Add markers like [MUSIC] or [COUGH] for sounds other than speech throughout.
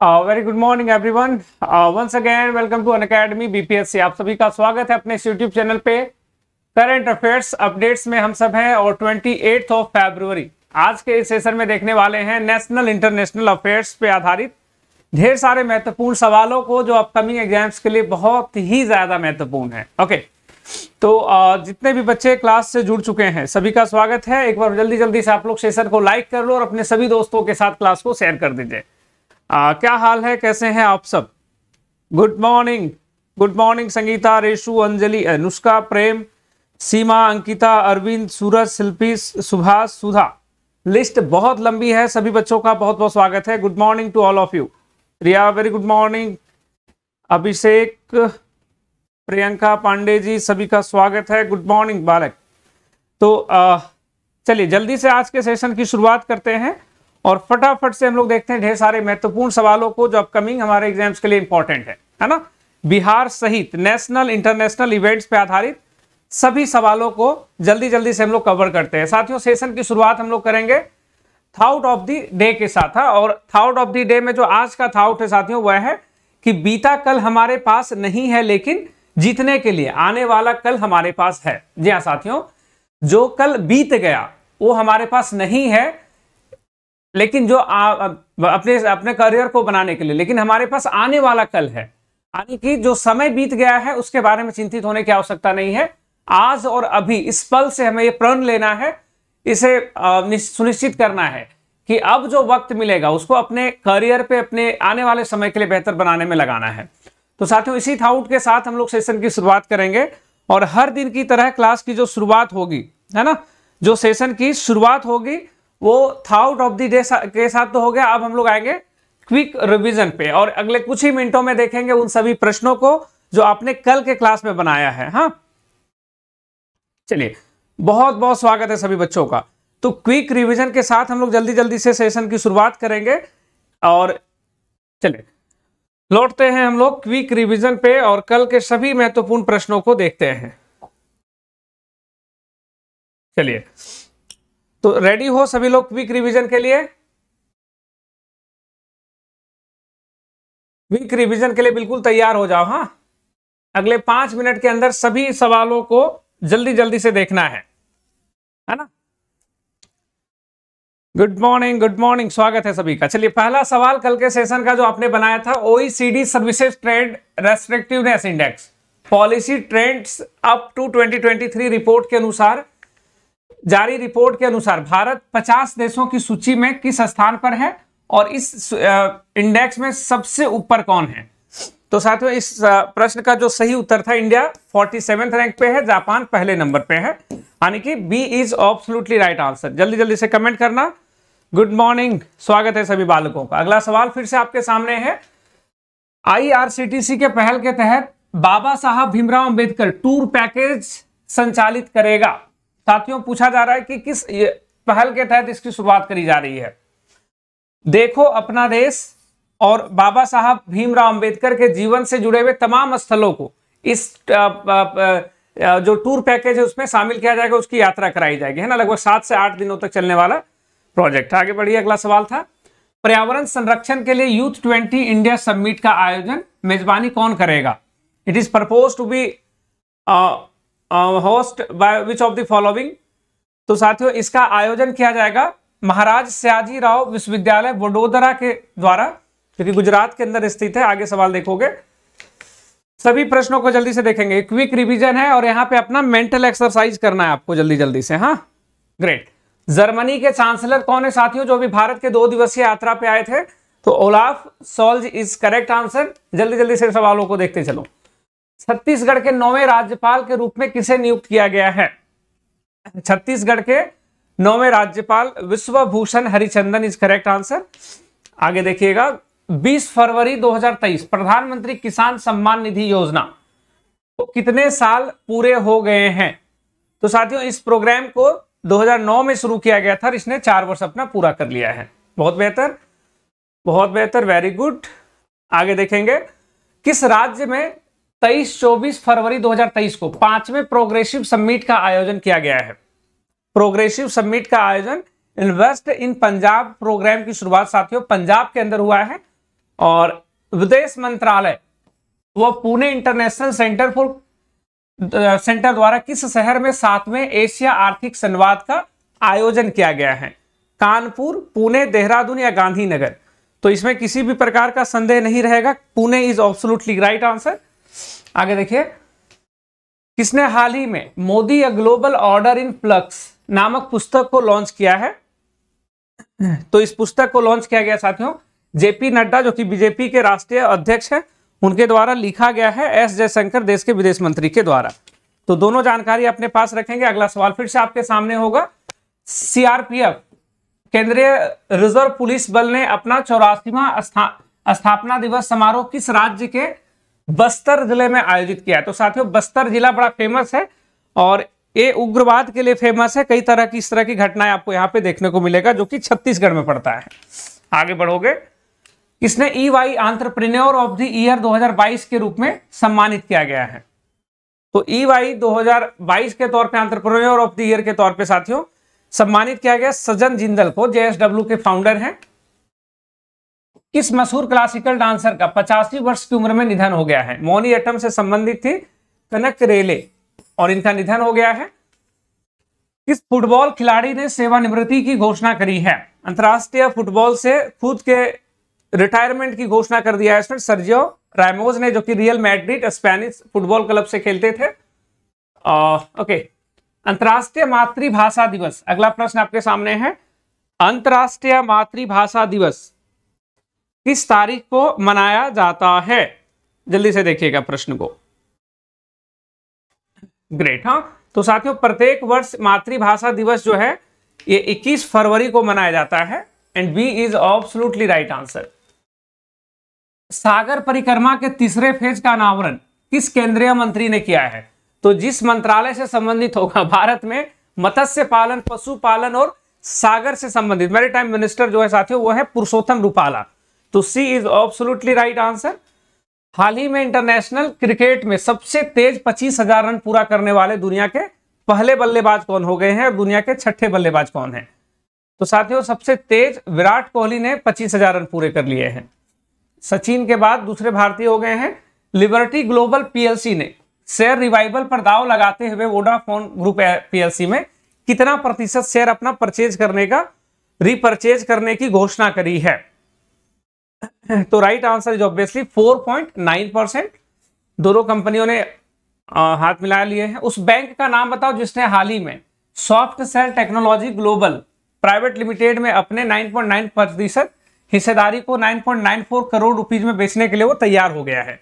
Uh, very good morning everyone. Uh, once again, welcome to An Academy BPSC. आप सभी का स्वागत है अपने YouTube चैनल पे करंट अफेयर्स अपडेट्स में हम सब हैं और 28th ऑफ फरवरी आज के इस सेशन में देखने वाले हैं नेशनल इंटरनेशनल अफेयर्स पे आधारित ढेर सारे महत्वपूर्ण सवालों को जो अपकमिंग एग्जाम्स के लिए बहुत ही ज्यादा महत्वपूर्ण है ओके okay. तो uh, जितने भी बच्चे क्लास से जुड़ चुके हैं सभी का स्वागत है एक बार जल्दी जल्दी से आप लोग सेशन को लाइक कर लो और अपने सभी दोस्तों के साथ क्लास को शेयर कर दीजिए आ, क्या हाल है कैसे हैं आप सब good morning good morning Sangeeta Reshu Anjali Anushka Prem Seema Ankita Arvind Suraj Shilpi Subhash Sudha list बहुत लंबी है सभी बच्चों का बहुत बहुत स्वागत है good morning to all of you Riya very good morning Abhishek Priyanka Pandey ji सभी का स्वागत है गुड मॉर्निंग बालक तो चलिए जल्दी से आज के सेशन की शुरुआत करते हैं और फटाफट से हम लोग देखते हैं ढेर सारे महत्वपूर्ण सवालों को जो अपकमिंग हमारे एग्जाम्स के लिए इंपॉर्टेंट है है ना बिहार सहित नेशनल इंटरनेशनल इवेंट्स पे आधारित सभी सवालों को जल्दी जल्दी से हम लोग कवर करते हैं साथियों सेशन की शुरुआत हम लोग करेंगे थाउट ऑफ द डे के साथ हा? और थाउट ऑफ द डे में जो आज का थाउट है साथियों वह है कि बीता कल हमारे पास नहीं है लेकिन जीतने के लिए आने वाला कल हमारे पास है जी हाँ साथियों जो कल बीत गया वो हमारे पास नहीं है लेकिन जो आ, अपने अपने करियर को बनाने के लिए लेकिन हमारे पास आने वाला कल है यानी कि जो समय बीत गया है उसके बारे में चिंतित होने की आवश्यकता नहीं है आज और अभी इस पल से हमें ये प्रण लेना है इसे सुनिश्चित करना है कि अब जो वक्त मिलेगा उसको अपने करियर पे अपने आने वाले समय के लिए बेहतर बनाने में लगाना है तो साथियों इसी थाउट के साथ हम लोग सेशन की शुरुआत करेंगे और हर दिन की तरह क्लास की जो शुरुआत होगी है ना जो सेशन की शुरुआत होगी वो थाउट ऑफ द डे के साथ तो हो गया अब हम लोग आएंगे क्विक रिविजन पे और अगले कुछ ही मिनटों में देखेंगे उन सभी प्रश्नों को जो आपने कल के क्लास में बनाया है हाँ चलिए बहुत बहुत स्वागत है सभी बच्चों का तो क्विक रिवीजन के साथ हम लोग जल्दी जल्दी से सेशन की शुरुआत करेंगे और चले लौटते हैं हम लोग क्विक रिवीजन पे और कल के सभी महत्वपूर्ण प्रश्नों को देखते हैं चलिए तो रेडी हो सभी लोग वीक रिवीजन के लिए वीक रिवीजन के लिए बिल्कुल तैयार हो जाओ हाँ अगले पांच मिनट के अंदर सभी सवालों को जल्दी जल्दी से देखना है है ना गुड मॉर्निंग गुड मॉर्निंग स्वागत है सभी का चलिए पहला सवाल कल के सेशन का जो आपने बनाया था OECD services trade restrictiveness index policy trends up to 2023 report के अनुसार जारी रिपोर्ट के अनुसार भारत 50 देशों की सूची में किस स्थान पर है और इस इंडेक्स में सबसे ऊपर कौन है तो साथियों इस प्रश्न का जो सही उत्तर था इंडिया फोर्टी रैंक पे है जापान पहले नंबर पे है यानी कि B is absolutely right answer जल्दी जल्दी से कमेंट करना गुड मॉर्निंग स्वागत है सभी बालकों का अगला सवाल फिर से आपके सामने है आईआरसीटीसी के पहल के तहत बाबा साहब भीमराव अंबेडकर टूर पैकेज संचालित करेगा साथियों पूछा जा रहा है कि किस पहल के तहत इसकी शुरुआत करी जा रही है देखो अपना देश और बाबा साहब भीमराव अंबेडकर के जीवन से जुड़े हुए तमाम स्थलों को इस जो टूर पैकेज है उसमें शामिल किया जाएगा उसकी यात्रा कराई जाएगी है ना लगभग सात से आठ दिनों तक चलने वाला प्रोजेक्ट आगे बढ़िए अगला सवाल था पर्यावरण संरक्षण के लिए यूथ ट्वेंटी इंडिया सबमिट का आयोजन मेजबानी कौन करेगा it is propose to be host by which of the following तो साथियों इसका आयोजन किया जाएगा महाराज सयाजी राव विश्वविद्यालय वडोदरा के द्वारा क्योंकि गुजरात के अंदर स्थित है आगे सवाल देखोगे सभी प्रश्नों को जल्दी से देखेंगे क्विक रिवीजन है और यहां पे अपना मेंटल एक्सरसाइज करना है आपको जल्दी जल्दी से हाँ ग्रेट जर्मनी के चांसलर कौन है साथियों जो अभी भारत के दो दिवसीय यात्रा पे आए थे तो Olaf Scholz is correct answer जल्दी जल्दी से सवालों को देखते चलो छत्तीसगढ़ के नौवे राज्यपाल के रूप में किसे नियुक्त किया गया है छत्तीसगढ़ के नौवे राज्यपाल Vishwabhushan Harichandan is correct answer आगे देखिएगा 20 फरवरी 2023 प्रधानमंत्री किसान सम्मान निधि योजना तो कितने साल पूरे हो गए हैं तो साथियों इस प्रोग्राम को 2009 में शुरू किया गया था और इसने चार वर्ष अपना पूरा कर लिया है बहुत बेहतर बहुत बेहतर वेरी गुड आगे देखेंगे किस राज्य में तेईस चौबीस फरवरी 2023 को पांचवें प्रोग्रेसिव समिट का आयोजन किया गया है प्रोग्रेसिव समिट का आयोजन इन्वेस्ट इन पंजाब प्रोग्राम की शुरुआत साथियों पंजाब के अंदर हुआ है और विदेश मंत्रालय वो Pune international centre for centre द्वारा किस शहर में सातवें एशिया आर्थिक संवाद का आयोजन किया गया है कानपुर पुणे देहरादून या गांधीनगर तो इसमें किसी भी प्रकार का संदेह नहीं रहेगा Pune is absolutely right answer आगे देखिए किसने हाल ही में Modi a global order in flux नामक पुस्तक को लॉन्च किया है तो इस पुस्तक को लॉन्च किया गया साथियों जेपी नड्डा जो कि बीजेपी के राष्ट्रीय अध्यक्ष हैं उनके द्वारा लिखा गया है एस जयशंकर देश के विदेश मंत्री के द्वारा तो दोनों जानकारी अपने पास रखेंगे अगला सवाल फिर से आपके सामने होगा सीआरपीएफ केंद्रीय रिजर्व पुलिस बल ने अपना चौरासीवा स्था, स्थापना दिवस समारोह किस राज्य के बस्तर जिले में आयोजित किया तो साथियों बस्तर जिला बड़ा फेमस है और ये उग्रवाद के लिए फेमस है कई तरह की इस तरह की घटनाएं आपको यहाँ पे देखने को मिलेगा जो कि छत्तीसगढ़ में पड़ता है आगे बढ़ोगे इसने E Y entrepreneur of the year 2022 के रूप में सम्मानित किया गया है तो ई e वाई के तौर पर आंट्रप्रिन्योर ऑफ द ईयर के तौर पर साथियों सम्मानित किया गया सजन जिंदल को जेएसडब्ल्यू के फाउंडर हैं किस मशहूर क्लासिकल डांसर का पचासी वर्ष की उम्र में निधन हो गया है मोनी एटम से संबंधित थी कनक रेले और इनका निधन हो गया है किस फुटबॉल खिलाड़ी ने सेवानिवृत्ति की घोषणा करी है अंतर्राष्ट्रीय फुटबॉल से खुद के रिटायरमेंट की घोषणा कर दिया है इसमें सर्जियो रायमोज ने जो कि Real Madrid Spanish football club से खेलते थे आ, ओके अंतर्राष्ट्रीय मातृभाषा दिवस अगला प्रश्न आपके सामने है अंतर्राष्ट्रीय मातृभाषा दिवस किस तारीख को मनाया जाता है जल्दी से देखिएगा प्रश्न को ग्रेट हाँ तो साथियों प्रत्येक वर्ष मातृभाषा दिवस जो है ये 21 फरवरी को मनाया जाता है and B is absolutely right answer Sagar Parikrama के तीसरे फेज का अनावरण किस केंद्रीय मंत्री ने किया है तो जिस मंत्रालय से संबंधित होगा भारत में मत्स्य पालन पशुपालन और सागर से संबंधित मेरे टाइम मिनिस्टर जो है साथियों वो है पुरुषोत्तम रूपाला तो C is absolutely right answer हाल ही में इंटरनेशनल क्रिकेट में सबसे तेज पच्चीस हजार रन पूरा करने वाले दुनिया के पहले बल्लेबाज कौन हो गए हैं और दुनिया के छठे बल्लेबाज कौन हैं तो साथियों सबसे तेज विराट कोहली ने पच्चीस हजार रन पूरे कर लिए हैं सचिन के बाद दूसरे भारतीय हो गए हैं लिबर्टी ग्लोबल पीएलसी ने शेयर रिवाइवल पर दाव लगाते हुए वोडाफोन ग्रुप पीएलसी में कितना प्रतिशत शेयर अपना परचेज करने का रिपर्चेज करने की घोषणा करी है तो right answer is obviously 4.9 percent दोनों कंपनियों ने आ, हाथ मिला लिए हैं उस बैंक का नाम बताओ जिसने हाल ही में soft cell technology global private limited में अपने 9.9 प्रतिशत हिस्सेदारी को 9.94 करोड़ रुपीज में बेचने के लिए वो तैयार हो गया है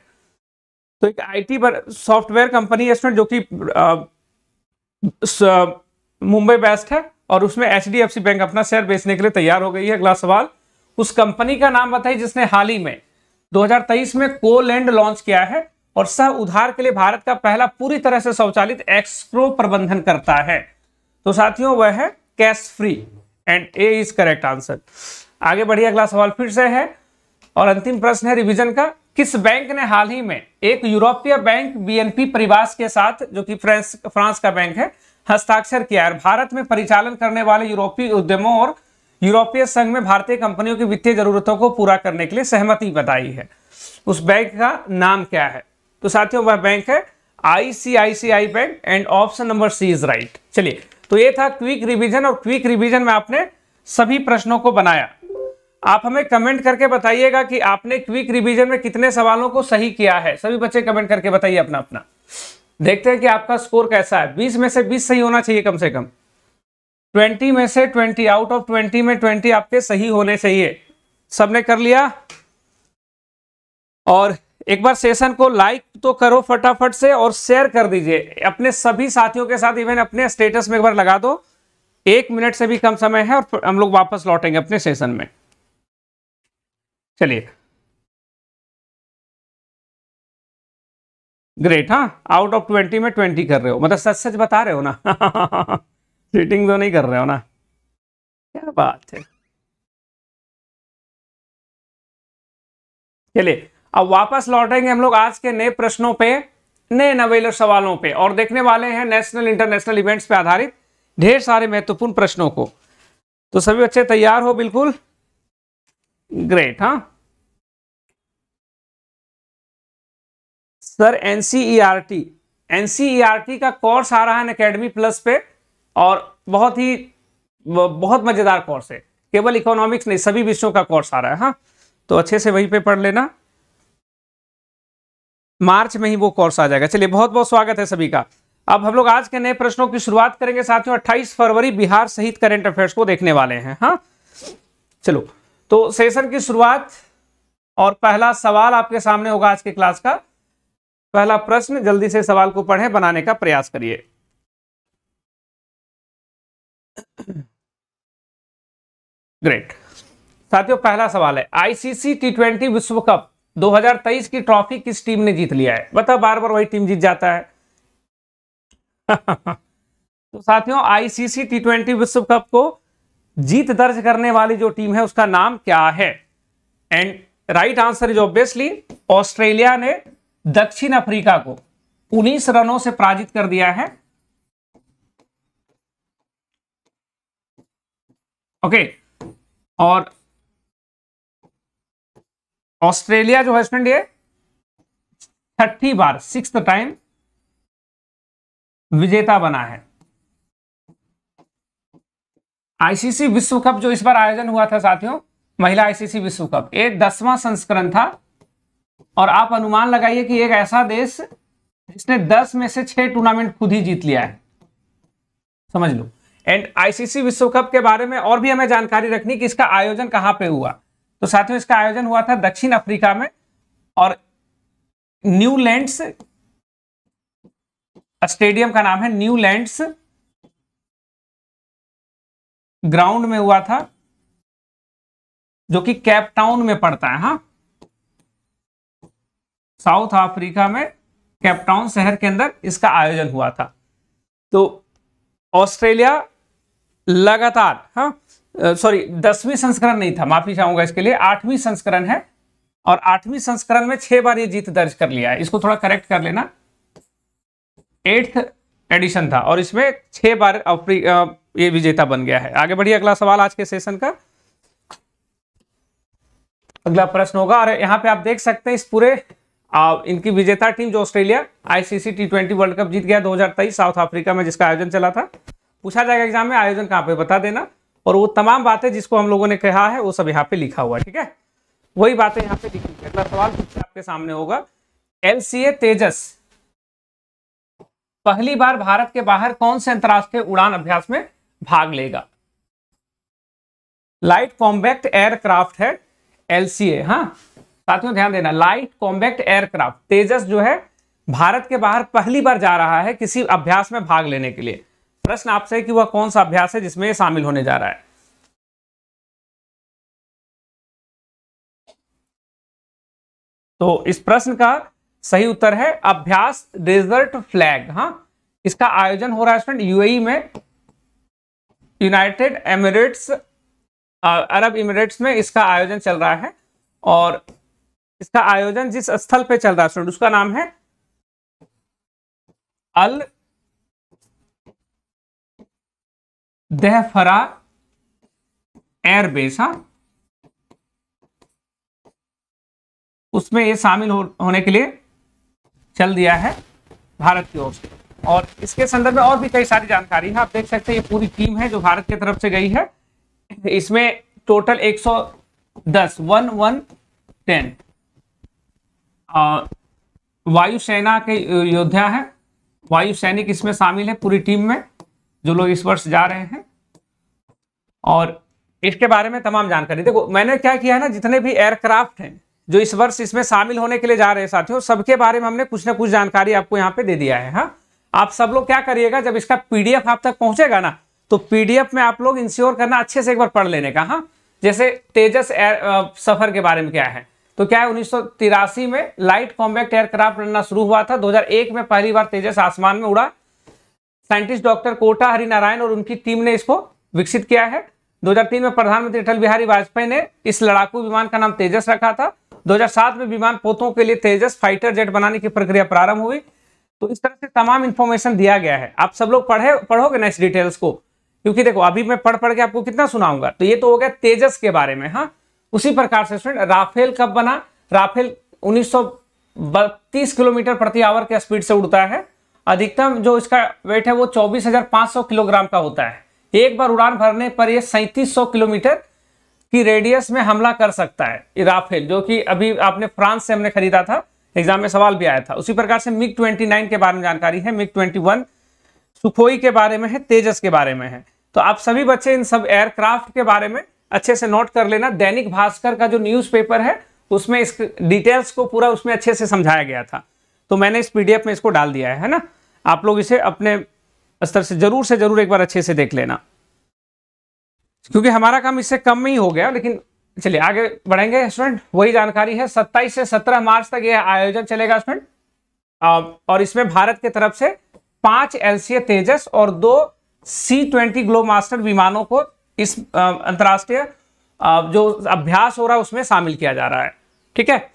तो एक आईटी सॉफ्टवेयर कंपनी है जो कि मुंबई बेस्ट है और उसमें एच बैंक अपना शेयर बेचने के लिए तैयार हो गई है अगला सवाल उस कंपनी का नाम बताइए जिसने हाल ही में 2023 में कोलैंड लॉन्च किया है और सह उधार के लिए भारत का पहला पूरी तरह से स्वचालित एक्सप्रो प्रबंधन करता है तो साथियों वह है cash free and A is correct answer आगे बढ़िए अगला सवाल फिर से है और अंतिम प्रश्न है रिविजन का किस बैंक ने हाल ही में एक यूरोपीय बैंक बीएनपी परिवास के साथ जो कि फ्रांस फ्रांस का बैंक है हस्ताक्षर किया है भारत में परिचालन करने वाले यूरोपीय उद्यमों और यूरोपीय संघ में भारतीय कंपनियों की वित्तीय जरूरतों को पूरा करने के लिए सहमति बताई है उस बैंक का नाम क्या है तो साथियों वह बैंक है ICICI bank and option number C is right चलिए तो ये था क्विक रिवीजन और क्विक रिवीजन में आपने सभी प्रश्नों को बनाया आप हमें कमेंट करके बताइएगा कि आपने क्विक रिवीजन में कितने सवालों को सही किया है सभी बच्चे कमेंट करके बताइए अपना अपना देखते हैं कि आपका स्कोर कैसा है 20 में से 20 सही होना चाहिए कम से कम ट्वेंटी में से ट्वेंटी आउट ऑफ ट्वेंटी में ट्वेंटी आपके सही होने चाहिए सबने कर लिया और एक बार सेशन को लाइक तो करो फटाफट से और शेयर कर दीजिए अपने सभी साथियों के साथ इवन अपने स्टेटस में एक बार लगा दो एक मिनट से भी कम समय है और हम लोग वापस लौटेंगे अपने सेशन में चलिए ग्रेट हाँ आउट ऑफ ट्वेंटी में ट्वेंटी कर रहे हो मतलब सच सच बता रहे हो ना [LAUGHS] चीटिंग तो नहीं कर रहे हो ना क्या बात है चलिए अब वापस लौटेंगे हम लोग आज के नए प्रश्नों पे नए नवेलर सवालों पे और देखने वाले हैं नेशनल इंटरनेशनल इवेंट्स पे आधारित ढेर सारे महत्वपूर्ण प्रश्नों को तो सभी बच्चे तैयार हो बिल्कुल ग्रेट हाँ sir NCERT NCERT e e का कोर्स आ रहा है अकेडमी प्लस पे और बहुत ही बहुत मज़ेदार कोर्स है केवल इकोनॉमिक्स नहीं सभी विषयों का कोर्स आ रहा है हाँ तो अच्छे से वहीं पे पढ़ लेना मार्च में ही वो कोर्स आ जाएगा चलिए बहुत बहुत स्वागत है सभी का अब हम लोग आज के नए प्रश्नों की शुरुआत करेंगे साथियों 28 फरवरी बिहार सहित करंट अफेयर्स को देखने वाले हैं हाँ चलो तो सेशन की शुरुआत और पहला सवाल आपके सामने होगा आज के क्लास का पहला प्रश्न जल्दी से सवाल को पढ़ें बनाने का प्रयास करिए ग्रेट साथियों पहला सवाल है आईसीसी टी ट्वेंटी विश्व कप 2023 की ट्रॉफी किस टीम ने जीत लिया है बता बार बार वही टीम जीत जाता है [LAUGHS] तो साथियों आईसीसी टी ट्वेंटी विश्व कप को जीत दर्ज करने वाली जो टीम है उसका नाम क्या है and right answer is obviously Australia ने दक्षिण अफ्रीका को 19 रनों से पराजित कर दिया है ओके और ऑस्ट्रेलिया जो है स्टूडेंट ये थर्टी बार सिक्स टाइम विजेता बना है आईसीसी विश्व कप जो इस बार आयोजन हुआ था साथियों महिला आईसीसी विश्व कप एक दसवां संस्करण था और आप अनुमान लगाइए कि एक ऐसा देश जिसने दस में से छह टूर्नामेंट खुद ही जीत लिया है समझ लो एंड आईसीसी विश्व कप के बारे में और भी हमें जानकारी रखनी कि इसका आयोजन कहाँ पे हुआ तो साथियों इसका आयोजन हुआ था दक्षिण अफ्रीका में और न्यूलैंड्स स्टेडियम का नाम है न्यूलैंड्स ग्राउंड में हुआ था जो कि कैप टाउन में पड़ता है हा साउथ अफ्रीका में कैप टाउन शहर के अंदर इसका आयोजन हुआ था तो ऑस्ट्रेलिया लगातार हाँ सॉरी दसवीं संस्करण नहीं था माफी चाहूंगा इसके लिए आठवीं संस्करण है और आठवीं संस्करण में छह बार ये जीत दर्ज कर लिया है इसको थोड़ा करेक्ट कर लेना एट्थ एडिशन था और इसमें छह बार ये विजेता बन गया है आगे बढ़िए अगला सवाल आज के सेशन का अगला प्रश्न होगा और यहाँ पे आप देख सकते हैं इस पूरे आ, इनकी विजेता टीम जो Australia ICC T twenty world cup जीत गया दो साउथ अफ्रीका में जिसका आयोजन चला था पूछा जाएगा एग्जाम में आयोजन कहाँ पे बता देना और वो तमाम बातें जिसको हम लोगों ने कहा है वो सब यहाँ पे लिखा हुआ ठीक है वही बातें यहाँ पे लिखी अगला सवाल आपके सामने होगा एल तेजस पहली बार भारत के बाहर कौन से अंतर्राष्ट्रीय उड़ान अभ्यास में भाग लेगा लाइट कॉम्बैक्ट एयरक्राफ्ट है एलसीए हाँ साथियों ध्यान देना लाइट कॉम्बैक्ट एयरक्राफ्ट तेजस जो है भारत के बाहर पहली बार जा रहा है किसी अभ्यास में भाग लेने के लिए प्रश्न आपसे कि वह कौन सा अभ्यास है जिसमें शामिल होने जा रहा है तो इस प्रश्न का सही उत्तर है अभ्यास डेजर्ट फ्लैग हाँ इसका आयोजन हो रहा है स्टूडेंट यूएई e में यूनाइटेड एमिरेट्स अरब इमिरेट्स में इसका आयोजन चल रहा है और इसका आयोजन जिस स्थल पे चल रहा है स्टूडेंट उसका नाम है अल फरा एयरबेस हाँ उसमें ये शामिल हो, होने के लिए चल दिया है भारत की ओर से और इसके संदर्भ में और भी कई सारी जानकारी है आप देख सकते हैं ये पूरी टीम है जो भारत की तरफ से गई है इसमें टोटल 110 वन वन टेन वायुसेना के योद्धा है वायु सैनिक इसमें शामिल है पूरी टीम में जो लोग इस वर्ष जा रहे हैं और इसके बारे में तमाम जानकारी देखो मैंने क्या किया है ना जितने भी एयरक्राफ्ट हैं जो इस वर्ष इसमें शामिल होने के लिए जा रहे हैं साथियों सबके बारे में हमने कुछ ना कुछ जानकारी आपको यहाँ पे दे दिया है हाँ आप सब लोग क्या करिएगा जब इसका पीडीएफ आप तक पहुंचेगा ना तो पीडीएफ में आप लोग इंश्योर करना अच्छे से एक बार पढ़ लेने का हाँ जैसे तेजस एयर सफर के बारे में क्या है तो क्या है उन्नीस में लाइट कॉम्बैक्ट एयरक्राफ्ट उड़ना शुरू हुआ था दो में पहली बार तेजस आसमान में उड़ा साइंटिस्ट डॉक्टर कोटा हरि नारायण और उनकी टीम ने इसको विकसित किया है 2003 में प्रधानमंत्री अटल बिहारी वाजपेयी ने इस लड़ाकू विमान का नाम तेजस रखा था 2007 में विमान पोतों के लिए तेजस फाइटर जेट बनाने की प्रक्रिया प्रारंभ हुई तो इस तरह से तमाम इन्फॉर्मेशन दिया गया है आप सब लोग पढ़े पढ़ोगे ना इस डिटेल्स को क्योंकि देखो अभी मैं पढ़ पढ़ के आपको कितना सुनाऊंगा तो ये तो हो गया तेजस के बारे में हाँ उसी प्रकार से स्टूडेंट राफेल कब बना राफेल उन्नीस किलोमीटर प्रति आवर के स्पीड से उड़ता है अधिकतम जो इसका वेट है वो 24,500 किलोग्राम का होता है एक बार उड़ान भरने पर ये 3700 किलोमीटर की रेडियस में हमला कर सकता है राफेल जो कि अभी आपने फ्रांस से हमने खरीदा था एग्जाम में सवाल भी आया था उसी प्रकार से मिग 29 के बारे में जानकारी है मिग 21 सुखोई के बारे में है तेजस के बारे में है तो आप सभी बच्चे इन सब एयरक्राफ्ट के बारे में अच्छे से नोट कर लेना दैनिक भास्कर का जो न्यूज़पेपर है उसमें इस डिटेल्स को पूरा उसमें अच्छे से समझाया गया था तो मैंने इस पीडीएफ में इसको डाल दिया है, है ना आप लोग इसे अपने स्तर से जरूर से जरूर एक बार अच्छे से देख लेना क्योंकि हमारा काम इससे कम ही हो गया लेकिन चलिए आगे बढ़ेंगे स्टूडेंट वही जानकारी है 27 से 17 मार्च तक यह आयोजन चलेगा स्टूडेंट और इसमें भारत की तरफ से पांच एलसीए तेजस और दो सी ट्वेंटी ग्लो मास्टर विमानों को इस अंतर्राष्ट्रीय जो अभ्यास हो रहा है उसमें शामिल किया जा रहा है ठीक है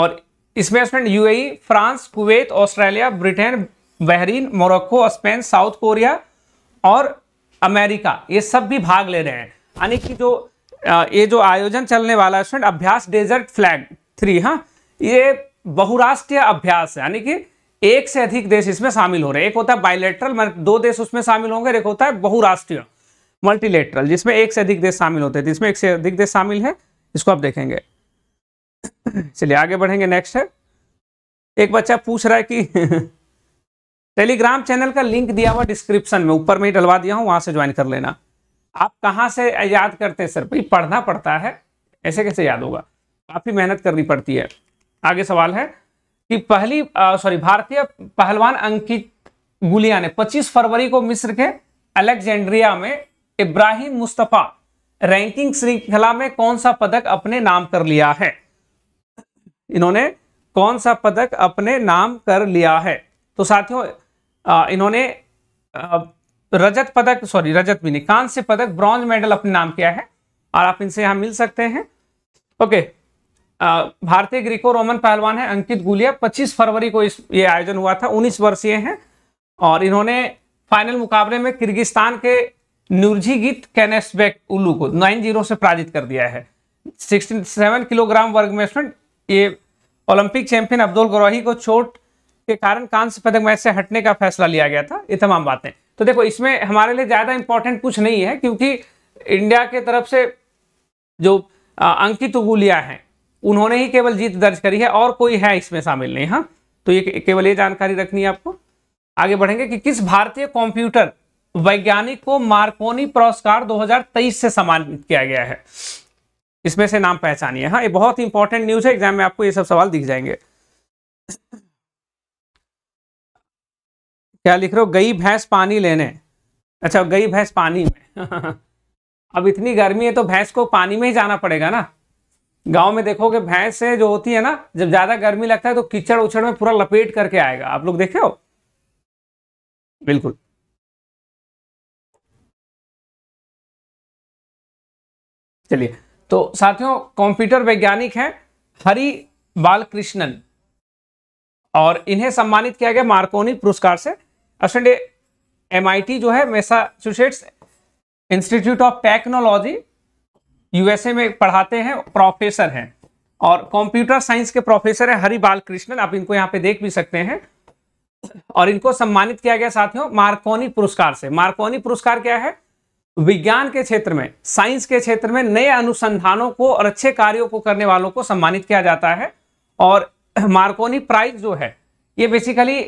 और इसमें student UAE France Kuwait Australia Britain Bahrain Morocco Spain South Korea और अमेरिका ये सब भी भाग ले रहे हैं यानी कि जो ये जो आयोजन चलने वाला है स्टूडेंट अभ्यास डेजर्ट फ्लैग थ्री हाँ ये बहुराष्ट्रीय अभ्यास है यानी कि एक से अधिक देश इसमें शामिल हो रहे हैं एक होता है बायोलेट्रल दो देश उसमें शामिल होंगे एक होता है बहुराष्ट्रीय मल्टीलेटरल जिसमें एक से अधिक देश शामिल होते हैं जिसमें तो एक से अधिक देश शामिल है इसको आप देखेंगे [COUGHS] चलिए आगे बढ़ेंगे नेक्स्ट है एक बच्चा पूछ रहा है कि [LAUGHS] टेलीग्राम चैनल का लिंक दिया हुआ डिस्क्रिप्शन में ऊपर में ही डलवा दिया हूँ वहां से ज्वाइन कर लेना आप कहाँ से याद करते हैं सर भाई पढ़ना पड़ता है ऐसे कैसे याद होगा काफ़ी मेहनत करनी पड़ती है आगे सवाल है कि पहली सॉरी भारतीय पहलवान अंकित गुलिया ने 25 फरवरी को मिस्र के अलेक्जेंड्रिया में इब्राहिम मुस्तफ़ा रैंकिंग श्रृंखला में कौन सा पदक अपने नाम कर लिया है इन्होंने कौन सा पदक अपने नाम कर लिया है तो साथियों इन्होंने रजत पदक सॉरी रजत भी नहीं कांस्य पदक ब्रॉन्ज मेडल अपने नाम किया है और आप इनसे यहाँ मिल सकते हैं ओके भारतीय ग्रीको रोमन पहलवान है अंकित गुलिया 25 फरवरी को इस ये आयोजन हुआ था 19 वर्षीय हैं और इन्होंने फाइनल मुकाबले में किर्गिस्तान के नुरजी गीत कैनेसबेक उल्लू को नाइन जीरो से पराजित कर दिया है सिक्सटी सेवन किलोग्राम वर्ग में ये ओलंपिक चैंपियन अब्दुल गरोही को चोट के कारण कांस्य पदक मैच से हटने का फैसला लिया गया था ये तमाम बातें तो देखो इसमें हमारे लिए ज़्यादा इंपॉर्टेंट कुछ नहीं है क्योंकि इंडिया के तरफ से जो अंकित उगुलिया हैं उन्होंने ही केवल जीत दर्ज करी है और कोई है इसमें शामिल नहीं हाँ तो ये केवल ये जानकारी रखनी है आपको आगे बढ़ेंगे कि किस भारतीय कंप्यूटर वैज्ञानिक को मार्कोनी पुरस्कार 2023 से सम्मानित किया गया है इसमें से नाम पहचानिए हाँ ये बहुत इंपॉर्टेंट न्यूज है एग्जाम में आपको ये सब सवाल दिख जाएंगे क्या लिख रहे हो गई भैंस पानी लेने अच्छा गई भैंस पानी में [LAUGHS] अब इतनी गर्मी है तो भैंस को पानी में ही जाना पड़ेगा ना गांव में देखोगे भैंस से जो होती है ना जब ज्यादा गर्मी लगता है तो कीचड़ उचड़ में पूरा लपेट करके आएगा आप लोग देखे हो बिल्कुल चलिए तो साथियों कंप्यूटर वैज्ञानिक हैं हरि बालकृष्णन और इन्हें सम्मानित किया गया मार्कोनी पुरस्कार से स्टूडेंट एम आई जो है Massachusetts Institute of Technology USA में पढ़ाते हैं प्रोफेसर हैं और कंप्यूटर साइंस के प्रोफेसर हैं हरि बाल कृष्णन आप इनको यहाँ पे देख भी सकते हैं और इनको सम्मानित किया गया साथियों मार्कोनी पुरस्कार से मार्कोनी पुरस्कार क्या है विज्ञान के क्षेत्र में साइंस के क्षेत्र में नए अनुसंधानों को और अच्छे कार्यों को करने वालों को सम्मानित किया जाता है और मार्कोनी प्राइज जो है ये बेसिकली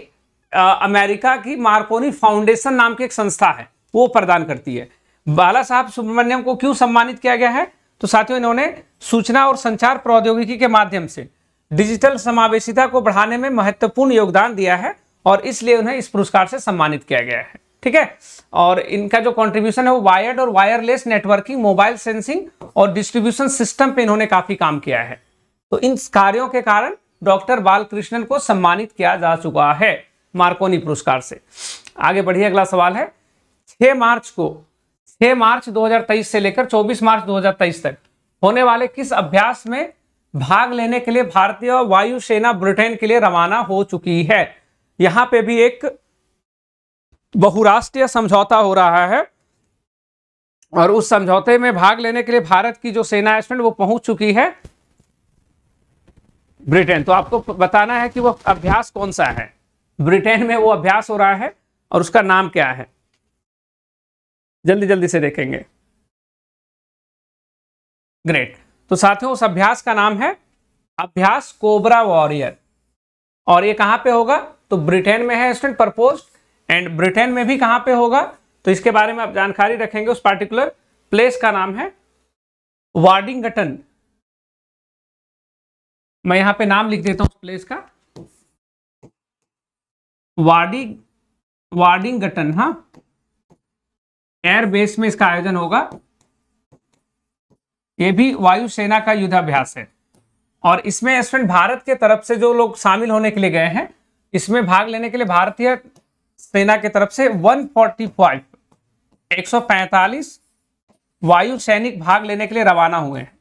अमेरिका की मार्कोनी फाउंडेशन नाम की एक संस्था है वो प्रदान करती है बाला साहब सुब्रमण्यम को क्यों सम्मानित किया गया है तो साथियों इन्होंने सूचना और संचार प्रौद्योगिकी के माध्यम से डिजिटल समावेशिता को बढ़ाने में महत्वपूर्ण योगदान दिया है और इसलिए उन्हें इस पुरस्कार से सम्मानित किया गया है ठीक है और इनका जो कंट्रीब्यूशन है वो वायर्ड और वायरलेस नेटवर्किंग मोबाइल सेंसिंग और डिस्ट्रीब्यूशन सिस्टम पे इन्होंने काफी काम किया है तो इन कार्यों के कारण डॉक्टर बालकृष्णन को सम्मानित किया जा चुका है मार्कोनी पुरस्कार से आगे बढ़िए अगला सवाल है 6 मार्च को 6 मार्च 2023 से लेकर 24 मार्च 2023 तक होने वाले किस अभ्यास में भाग लेने के लिए भारतीय वायुसेना ब्रिटेन के लिए रवाना हो चुकी है यहां पे भी एक बहुराष्ट्रीय समझौता हो रहा है और उस समझौते में भाग लेने के लिए भारत की जो सेना वो पहुंच चुकी है ब्रिटेन तो आपको बताना है कि वो अभ्यास कौन सा है ब्रिटेन में वो अभ्यास हो रहा है और उसका नाम क्या है जल्दी जल्दी से देखेंगे ग्रेट तो साथियों उस अभ्यास का नाम है अभ्यास कोबरा वॉरियर और ये कहां पे होगा तो ब्रिटेन में है स्टूडेंट परपोज एंड ब्रिटेन में भी कहां पे होगा तो इसके बारे में आप जानकारी रखेंगे उस पार्टिकुलर प्लेस का नाम है वार्डिंगटन मैं यहां पे नाम लिख देता हूं उस प्लेस का वार्डिंग वार्डिंग गटन हा एयरबेस में इसका आयोजन होगा ये भी वायुसेना का युद्धाभ्यास है और इसमें स्टूडेंट भारत के तरफ से जो लोग शामिल होने के लिए गए हैं इसमें भाग लेने के लिए भारतीय सेना के तरफ से 145 145 वायु सैनिक भाग लेने के लिए रवाना हुए हैं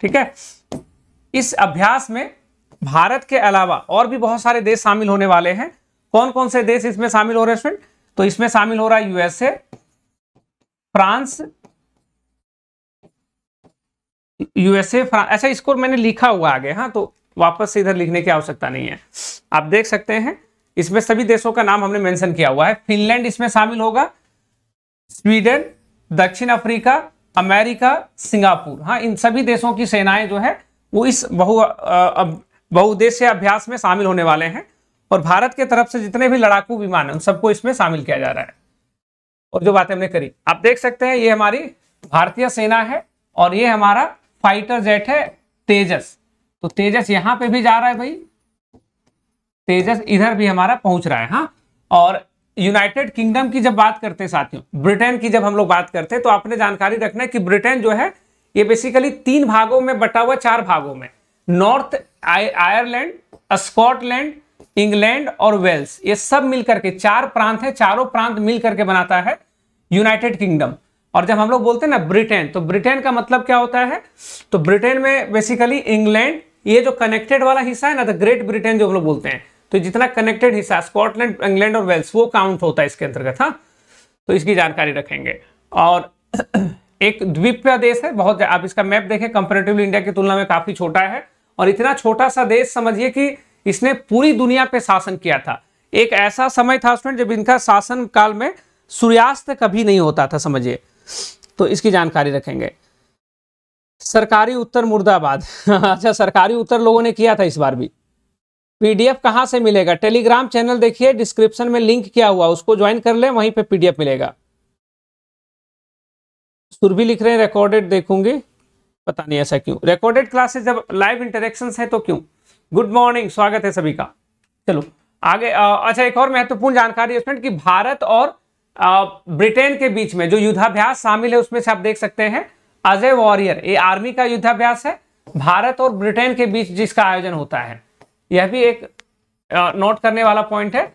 ठीक है इस अभ्यास में भारत के अलावा और भी बहुत सारे देश शामिल होने वाले हैं कौन कौन से देश इसमें शामिल हो रहे हैं स्टूडेंट तो इसमें शामिल हो रहा है यूएसए फ्रांस यूएसए फ्रांस ऐसा अच्छा, स्कोर मैंने लिखा हुआ आगे हाँ तो वापस से इधर लिखने की आवश्यकता नहीं है आप देख सकते हैं इसमें सभी देशों का नाम हमने मेंशन किया हुआ है फिनलैंड इसमें शामिल होगा स्वीडन दक्षिण अफ्रीका अमेरिका सिंगापुर हाँ इन सभी देशों की सेनाएं जो है वो इस बहु बहुउद्देश्य अभ्यास में शामिल होने वाले हैं और भारत के तरफ से जितने भी लड़ाकू विमान हैं उन सबको इसमें शामिल किया जा रहा है और जो बातें हमने करी आप देख सकते हैं ये हमारी भारतीय सेना है और ये हमारा फाइटर जेट है तेजस तो तेजस यहां पे भी जा रहा है भाई तेजस इधर भी हमारा पहुंच रहा है हाँ और यूनाइटेड किंगडम की जब बात करते हैं साथियों ब्रिटेन की जब हम लोग बात करते हैं तो आपने जानकारी रखना है कि ब्रिटेन जो है ये बेसिकली तीन भागों में बटा हुआ चार भागों में नॉर्थ आयरलैंड स्कॉटलैंड इंग्लैंड और वेल्स ये सब मिलकर के चार प्रांत हैं चारों प्रांत मिलकर के बनाता है यूनाइटेड किंगडम और जब हम लोग बोलते हैं ना ब्रिटेन तो ब्रिटेन का मतलब क्या होता है तो ब्रिटेन में बेसिकली इंग्लैंड ये जो कनेक्टेड वाला हिस्सा है ना द ग्रेट ब्रिटेन जो हम लोग बोलते हैं तो जितना कनेक्टेड हिस्सा स्कॉटलैंड इंग्लैंड और वेल्स वो काउंट होता है इसके अंतर्गत हाँ तो इसकी जानकारी रखेंगे और एक द्वीप देश है बहुत आप इसका मैप देखें कंपेरेटिवली इंडिया की तुलना में काफी छोटा है और इतना छोटा सा देश समझिए कि इसने पूरी दुनिया पे शासन किया था एक ऐसा समय था स्टूडेंट जब इनका शासन काल में सूर्यास्त कभी नहीं होता था समझिए तो इसकी जानकारी रखेंगे सरकारी उत्तर मुर्दाबाद [LAUGHS] अच्छा सरकारी उत्तर लोगों ने किया था इस बार भी पीडीएफ कहां से मिलेगा टेलीग्राम चैनल देखिए डिस्क्रिप्शन में लिंक किया हुआ उसको ज्वाइन कर ले वहीं पर पीडीएफ मिलेगा सुर भी लिख रहे हैं रिकॉर्डेड देखूंगे पता नहीं ऐसा क्यों रिकॉर्डेड क्लासेस जब लाइव इंटरेक्शन है तो क्यों गुड मॉर्निंग स्वागत है सभी का चलो आगे आ, अच्छा एक और महत्वपूर्ण जानकारी स्टूडेंट कि भारत और ब्रिटेन के बीच में जो युद्धाभ्यास शामिल है उसमें से आप देख सकते हैं अजय वॉरियर ये आर्मी का युद्धाभ्यास है भारत और ब्रिटेन के बीच जिसका आयोजन होता है यह भी एक नोट करने वाला पॉइंट है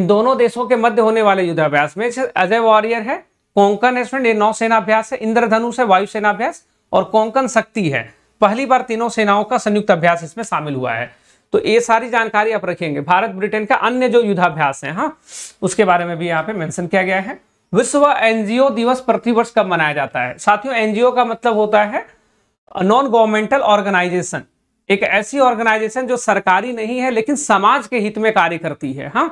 इन दोनों देशों के मध्य होने वाले युद्धाभ्यास में अजय वॉरियर है कोंकण स्टूडेंट ये नौसेना अभ्यास है इंद्रधनुष है वायुसेना अभ्यास और कोंकण शक्ति है पहली बार तीनों सेनाओं का संयुक्त अभ्यास इसमें शामिल हुआ है तो ये सारी जानकारी आप रखेंगे भारत ब्रिटेन का अन्य जो युद्धाभ्यास है हाँ उसके बारे में भी यहाँ पे मेंशन किया गया है विश्व एनजीओ दिवस प्रतिवर्ष कब मनाया जाता है साथियों एनजीओ का मतलब होता है नॉन गवर्नमेंटल ऑर्गेनाइजेशन एक ऐसी ऑर्गेनाइजेशन जो सरकारी नहीं है लेकिन समाज के हित में कार्य करती है हाँ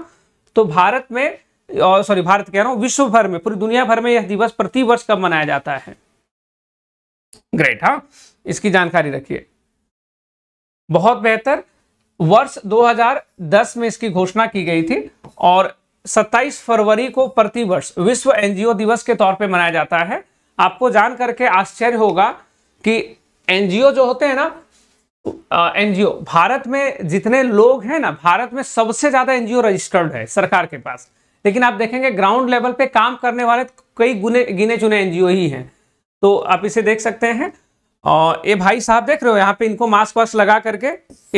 तो भारत में सॉरी भारत कह रहा हूं विश्व भर में पूरी दुनिया भर में यह दिवस प्रति वर्ष कब मनाया जाता है ग्रेट हाँ इसकी जानकारी रखिए बहुत बेहतर वर्ष 2010 में इसकी घोषणा की गई थी और 27 फरवरी को प्रतिवर्ष विश्व एनजीओ दिवस के तौर पे मनाया जाता है आपको जान करके आश्चर्य होगा कि एनजीओ जो होते हैं ना एनजीओ भारत में जितने लोग हैं ना भारत में सबसे ज्यादा एनजीओ रजिस्टर्ड है सरकार के पास लेकिन आप देखेंगे ग्राउंड लेवल पे काम करने वाले कई गुने गिने चुने एनजीओ ही हैं तो आप इसे देख सकते हैं और ये भाई साहब देख रहे हो यहाँ पे इनको मास्क वास्क लगा करके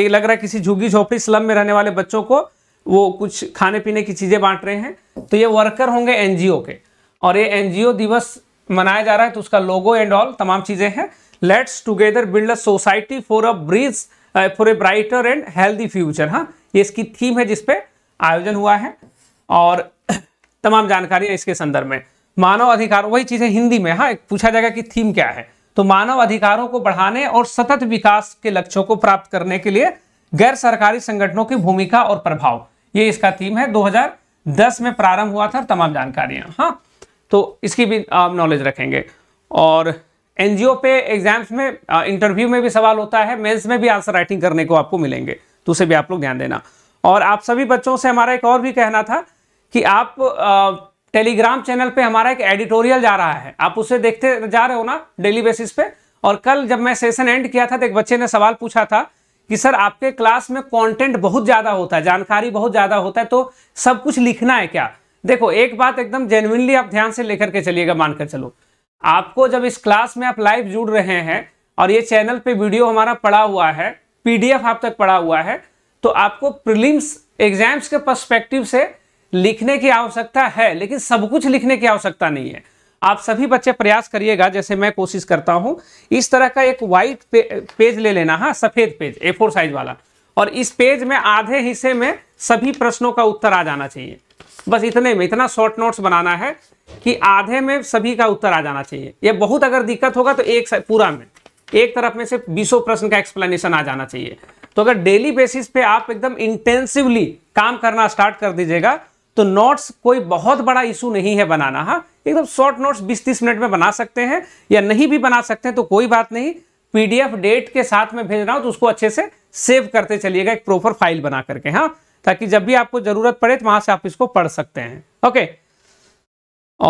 ये लग रहा है किसी झुग्गी झोपड़ी स्लम में रहने वाले बच्चों को वो कुछ खाने पीने की चीज़ें बांट रहे हैं तो ये वर्कर होंगे एन के और ये एन दिवस मनाया जा रहा है तो उसका लोगो एंड ऑल तमाम चीज़ें हैं let's together build a society for a breeze for a brighter and healthy future हाँ ये इसकी थीम है जिसपे आयोजन हुआ है और तमाम जानकारियां इसके संदर्भ में मानव अधिकार वही चीज़ें हिंदी में हाँ पूछा जाएगा कि थीम क्या है तो मानव अधिकारों को बढ़ाने और सतत विकास के लक्ष्यों को प्राप्त करने के लिए गैर सरकारी संगठनों की भूमिका और प्रभाव ये इसका थीम है 2010 में प्रारंभ हुआ था तमाम जानकारियां हाँ तो इसकी भी आप नॉलेज रखेंगे और एनजीओ पे एग्जाम्स में इंटरव्यू में भी सवाल होता है मेल्स में भी आंसर राइटिंग करने को आपको मिलेंगे तो उसे भी आप लोग ध्यान देना और आप सभी बच्चों से हमारा एक और भी कहना था कि आप टेलीग्राम चैनल पे हमारा एक एडिटोरियल जा रहा है आप उसे देखते जा रहे हो ना डेली बेसिस पे और कल जब मैं सेशन एंड किया था तो एक बच्चे ने सवाल पूछा था कि सर आपके क्लास में कंटेंट बहुत ज़्यादा होता है जानकारी बहुत ज़्यादा होता है तो सब कुछ लिखना है क्या देखो एक बात एकदम जेनुनली आप ध्यान से लेकर के चलिएगा मानकर चलो आपको जब इस क्लास में आप लाइव जुड़ रहे हैं और ये चैनल पे वीडियो हमारा पड़ा हुआ है पीडीएफ आप तक पड़ा हुआ है तो आपको प्रिलिम्स एग्जाम्स के परस्पेक्टिव से लिखने की आवश्यकता है लेकिन सब कुछ लिखने की आवश्यकता नहीं है आप सभी बच्चे प्रयास करिएगा जैसे मैं कोशिश करता हूँ इस तरह का एक व्हाइट पे, पेज ले लेना हाँ सफेद पेज ए साइज वाला और इस पेज में आधे हिस्से में सभी प्रश्नों का उत्तर आ जाना चाहिए बस इतने में इतना शॉर्ट नोट्स बनाना है कि आधे में सभी का उत्तर आ जाना चाहिए यह बहुत अगर दिक्कत होगा तो एक पूरा में एक तरफ में से बीसों प्रश्न का एक्सप्लेनेशन आ जाना चाहिए तो अगर डेली बेसिस पे आप एकदम इंटेंसिवली काम करना स्टार्ट कर दीजिएगा तो नोट्स कोई बहुत बड़ा इशू नहीं है बनाना हाँ एकदम शॉर्ट नोट्स बीस तीस मिनट में बना सकते हैं या नहीं भी बना सकते हैं तो कोई बात नहीं पीडीएफ डेट के साथ में भेज रहा हूँ तो उसको अच्छे से सेव करते चलिएगा एक प्रॉपर फाइल बना करके हाँ ताकि जब भी आपको ज़रूरत पड़े तो वहां से आप इसको पढ़ सकते हैं ओके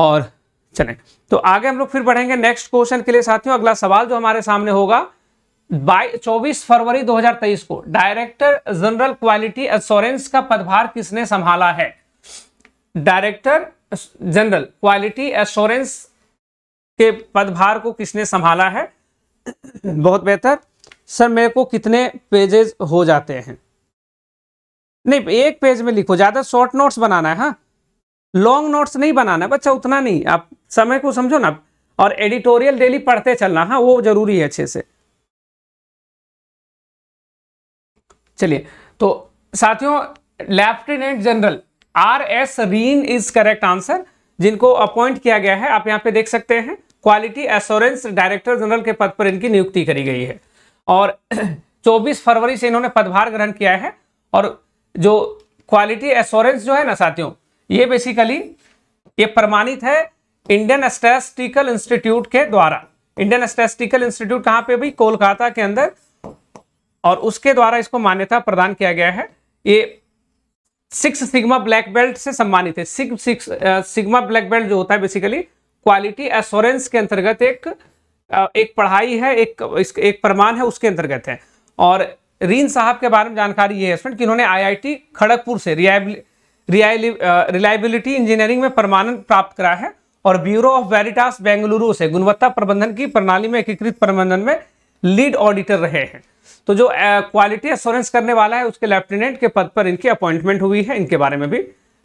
और चले तो आगे हम लोग फिर बढ़ेंगे नेक्स्ट क्वेश्चन के लिए साथियों अगला सवाल जो हमारे सामने होगा बाई चौबीस फरवरी 2023 को डायरेक्टर जनरल क्वालिटी एश्योरेंस का पदभार किसने संभाला है डायरेक्टर जनरल क्वालिटी एश्योरेंस के पदभार को किसने संभाला है बहुत बेहतर सर मेरे को कितने पेजेस हो जाते हैं नहीं एक पेज में लिखो ज़्यादा शॉर्ट नोट्स बनाना है हाँ लॉन्ग नोट्स नहीं बनाना बच्चा उतना नहीं आप समय को समझो ना और एडिटोरियल डेली पढ़ते चलना हाँ वो जरूरी है अच्छे से चलिए तो साथियों lieutenant general R S Reen is correct answer जिनको अपॉइंट किया गया है आप यहाँ पे देख सकते हैं क्वालिटी एश्योरेंस डायरेक्टर जनरल के पद पर इनकी नियुक्ति करी गई है और 24 [CLEARS THROAT] फरवरी से इन्होंने पदभार ग्रहण किया है और जो क्वालिटी एश्योरेंस जो है ना साथियों ये बेसिकली ये प्रमाणित है इंडियन स्टेस्टिकल इंस्टीट्यूट के द्वारा इंडियन स्टेस्टिकल इंस्टीट्यूट कहाँ पे भी कोलकाता के अंदर और उसके द्वारा इसको मान्यता प्रदान किया गया है ये सिक्स सिग्मा ब्लैक बेल्ट से सम्मानित है six six sigma black belt जो होता है बेसिकली क्वालिटी एश्योरेंस के अंतर्गत एक एक पढ़ाई है एक एक प्रमाण है उसके अंतर्गत है और रीन साहब के बारे में जानकारी ये है स्टूडेंट कि उन्होंने आईआईटी खड़गपुर से रिलायबिलिटी इंजीनियरिंग में प्रमाणन प्राप्त करा है और ब्यूरो ऑफ वेरिटास बेंगलुरु से गुणवत्ता प्रबंधन की प्रणाली में एकीकृत प्रबंधन में लीड ऑडिटर रहे हैं तो जो क्वालिटी एश्योरेंस करने वाला है उसके लेफ्टिनेंट के पद पर इनकी अपॉइंटमेंट हुई है इनके बारे में भी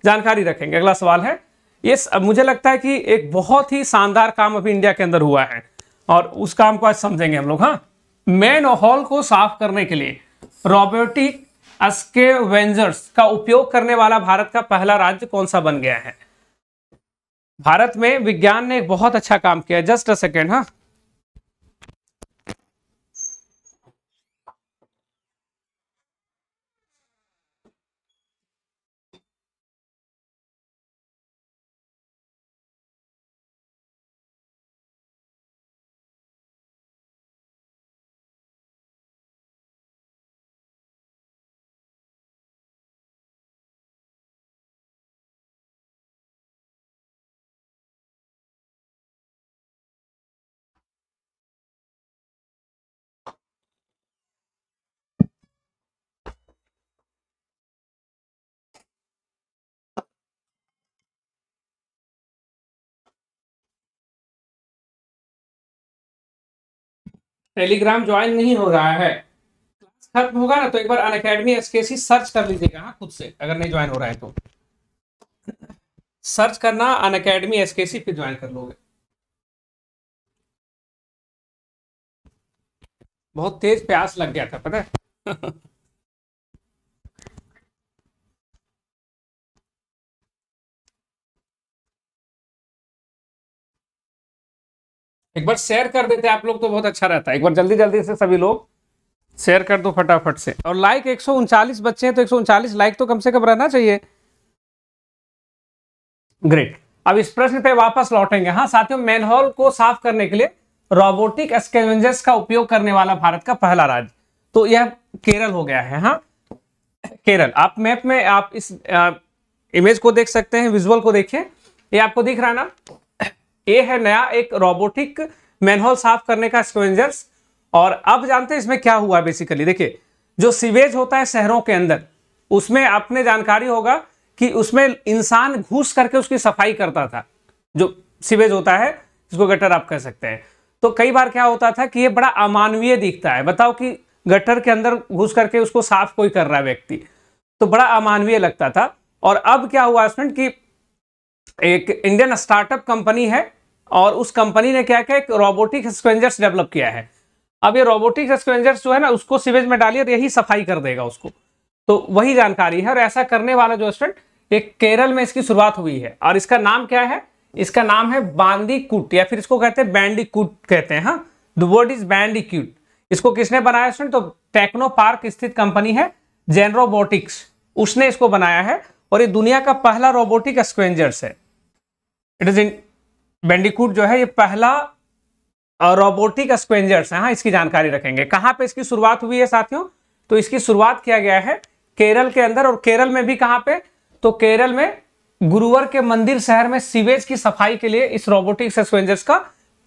जानकारी रखेंगे अगला सवाल है ये मुझे लगता है कि एक बहुत ही शानदार काम अभी इंडिया के अंदर हुआ है और उस काम को आज समझेंगे हम लोग हाँ मेन हॉल को साफ करने के लिए रोबोटिक अस्के वेंजर्स का उपयोग करने वाला भारत का पहला राज्य कौन सा बन गया है भारत में विज्ञान ने एक बहुत अच्छा काम किया जस्ट अ सेकेंड हाँ टेलीग्राम ज्वाइन नहीं हो रहा है खत्म होगा ना तो एक बार अन एसकेसी सर्च कर लीजिएगा हाँ खुद से अगर नहीं ज्वाइन हो रहा है तो सर्च करना अन अकेडमी एसकेसी फिर ज्वाइन कर लोगे बहुत तेज प्यास लग गया था पता है [LAUGHS] एक बार शेयर कर देते आप लोग तो बहुत अच्छा रहता है एक बार जल्दी जल्दी से सभी लोग शेयर कर दो फटाफट से और लाइक एक बच्चे हैं तो एक लाइक तो कम से कम रहना चाहिए ग्रेट अब इस प्रश्न पे वापस लौटेंगे हाँ साथियों मैनहोल को साफ करने के लिए रोबोटिक स्केवेंजर्स का उपयोग करने वाला भारत का पहला राज्य तो यह केरल हो गया है हाँ केरल आप मैप में आप इस आ, इमेज को देख सकते हैं विजुअल को देखिए ये आपको दिख रहा है ना ये है नया एक रोबोटिक मैनहोल साफ करने का स्क्वेंजर्स और अब जानते हैं इसमें क्या हुआ बेसिकली देखिए जो सीवेज होता है शहरों के अंदर उसमें आपने जानकारी होगा कि उसमें इंसान घुस करके उसकी सफाई करता था जो सीवेज होता है इसको गटर आप कह सकते हैं तो कई बार क्या होता था कि ये बड़ा अमानवीय दिखता है बताओ कि गटर के अंदर घुस करके उसको साफ कोई कर रहा है व्यक्ति तो बड़ा अमानवीय लगता था और अब क्या हुआ स्टूडेंट कि एक इंडियन स्टार्टअप कंपनी है और उस कंपनी ने क्या किया एक रोबोटिक स्क्वेंजर्स डेवलप किया है अब ये रोबोटिक स्क्वेंजर्स जो है ना उसको सीवेज में डालिए और यही सफाई कर देगा उसको तो वही जानकारी है और ऐसा करने वाला जो स्टूडेंट एक केरल में इसकी शुरुआत हुई है और इसका नाम क्या है इसका नाम है बांदीकुट या फिर इसको कहते हैं बैंडीकूट कहते हैं द वर्ड इज बैंडीक्यूट इसको किसने बनाया स्टूडेंट तो टेक्नो पार्क स्थित कंपनी है जेनरोबोटिक्स उसने इसको बनाया है और ये दुनिया का पहला रोबोटिक स्क्वेंजर्स है इट इज इन बेंडिकूट जो है ये पहला रोबोटिक स्क्वेंजर्स है हाँ इसकी जानकारी रखेंगे कहाँ पे इसकी शुरुआत हुई है साथियों तो इसकी शुरुआत किया गया है केरल के अंदर और केरल में भी कहाँ पे तो केरल में गुरुवर के मंदिर शहर में सीवेज की सफाई के लिए इस रोबोटिक स्क्वेंजर्स का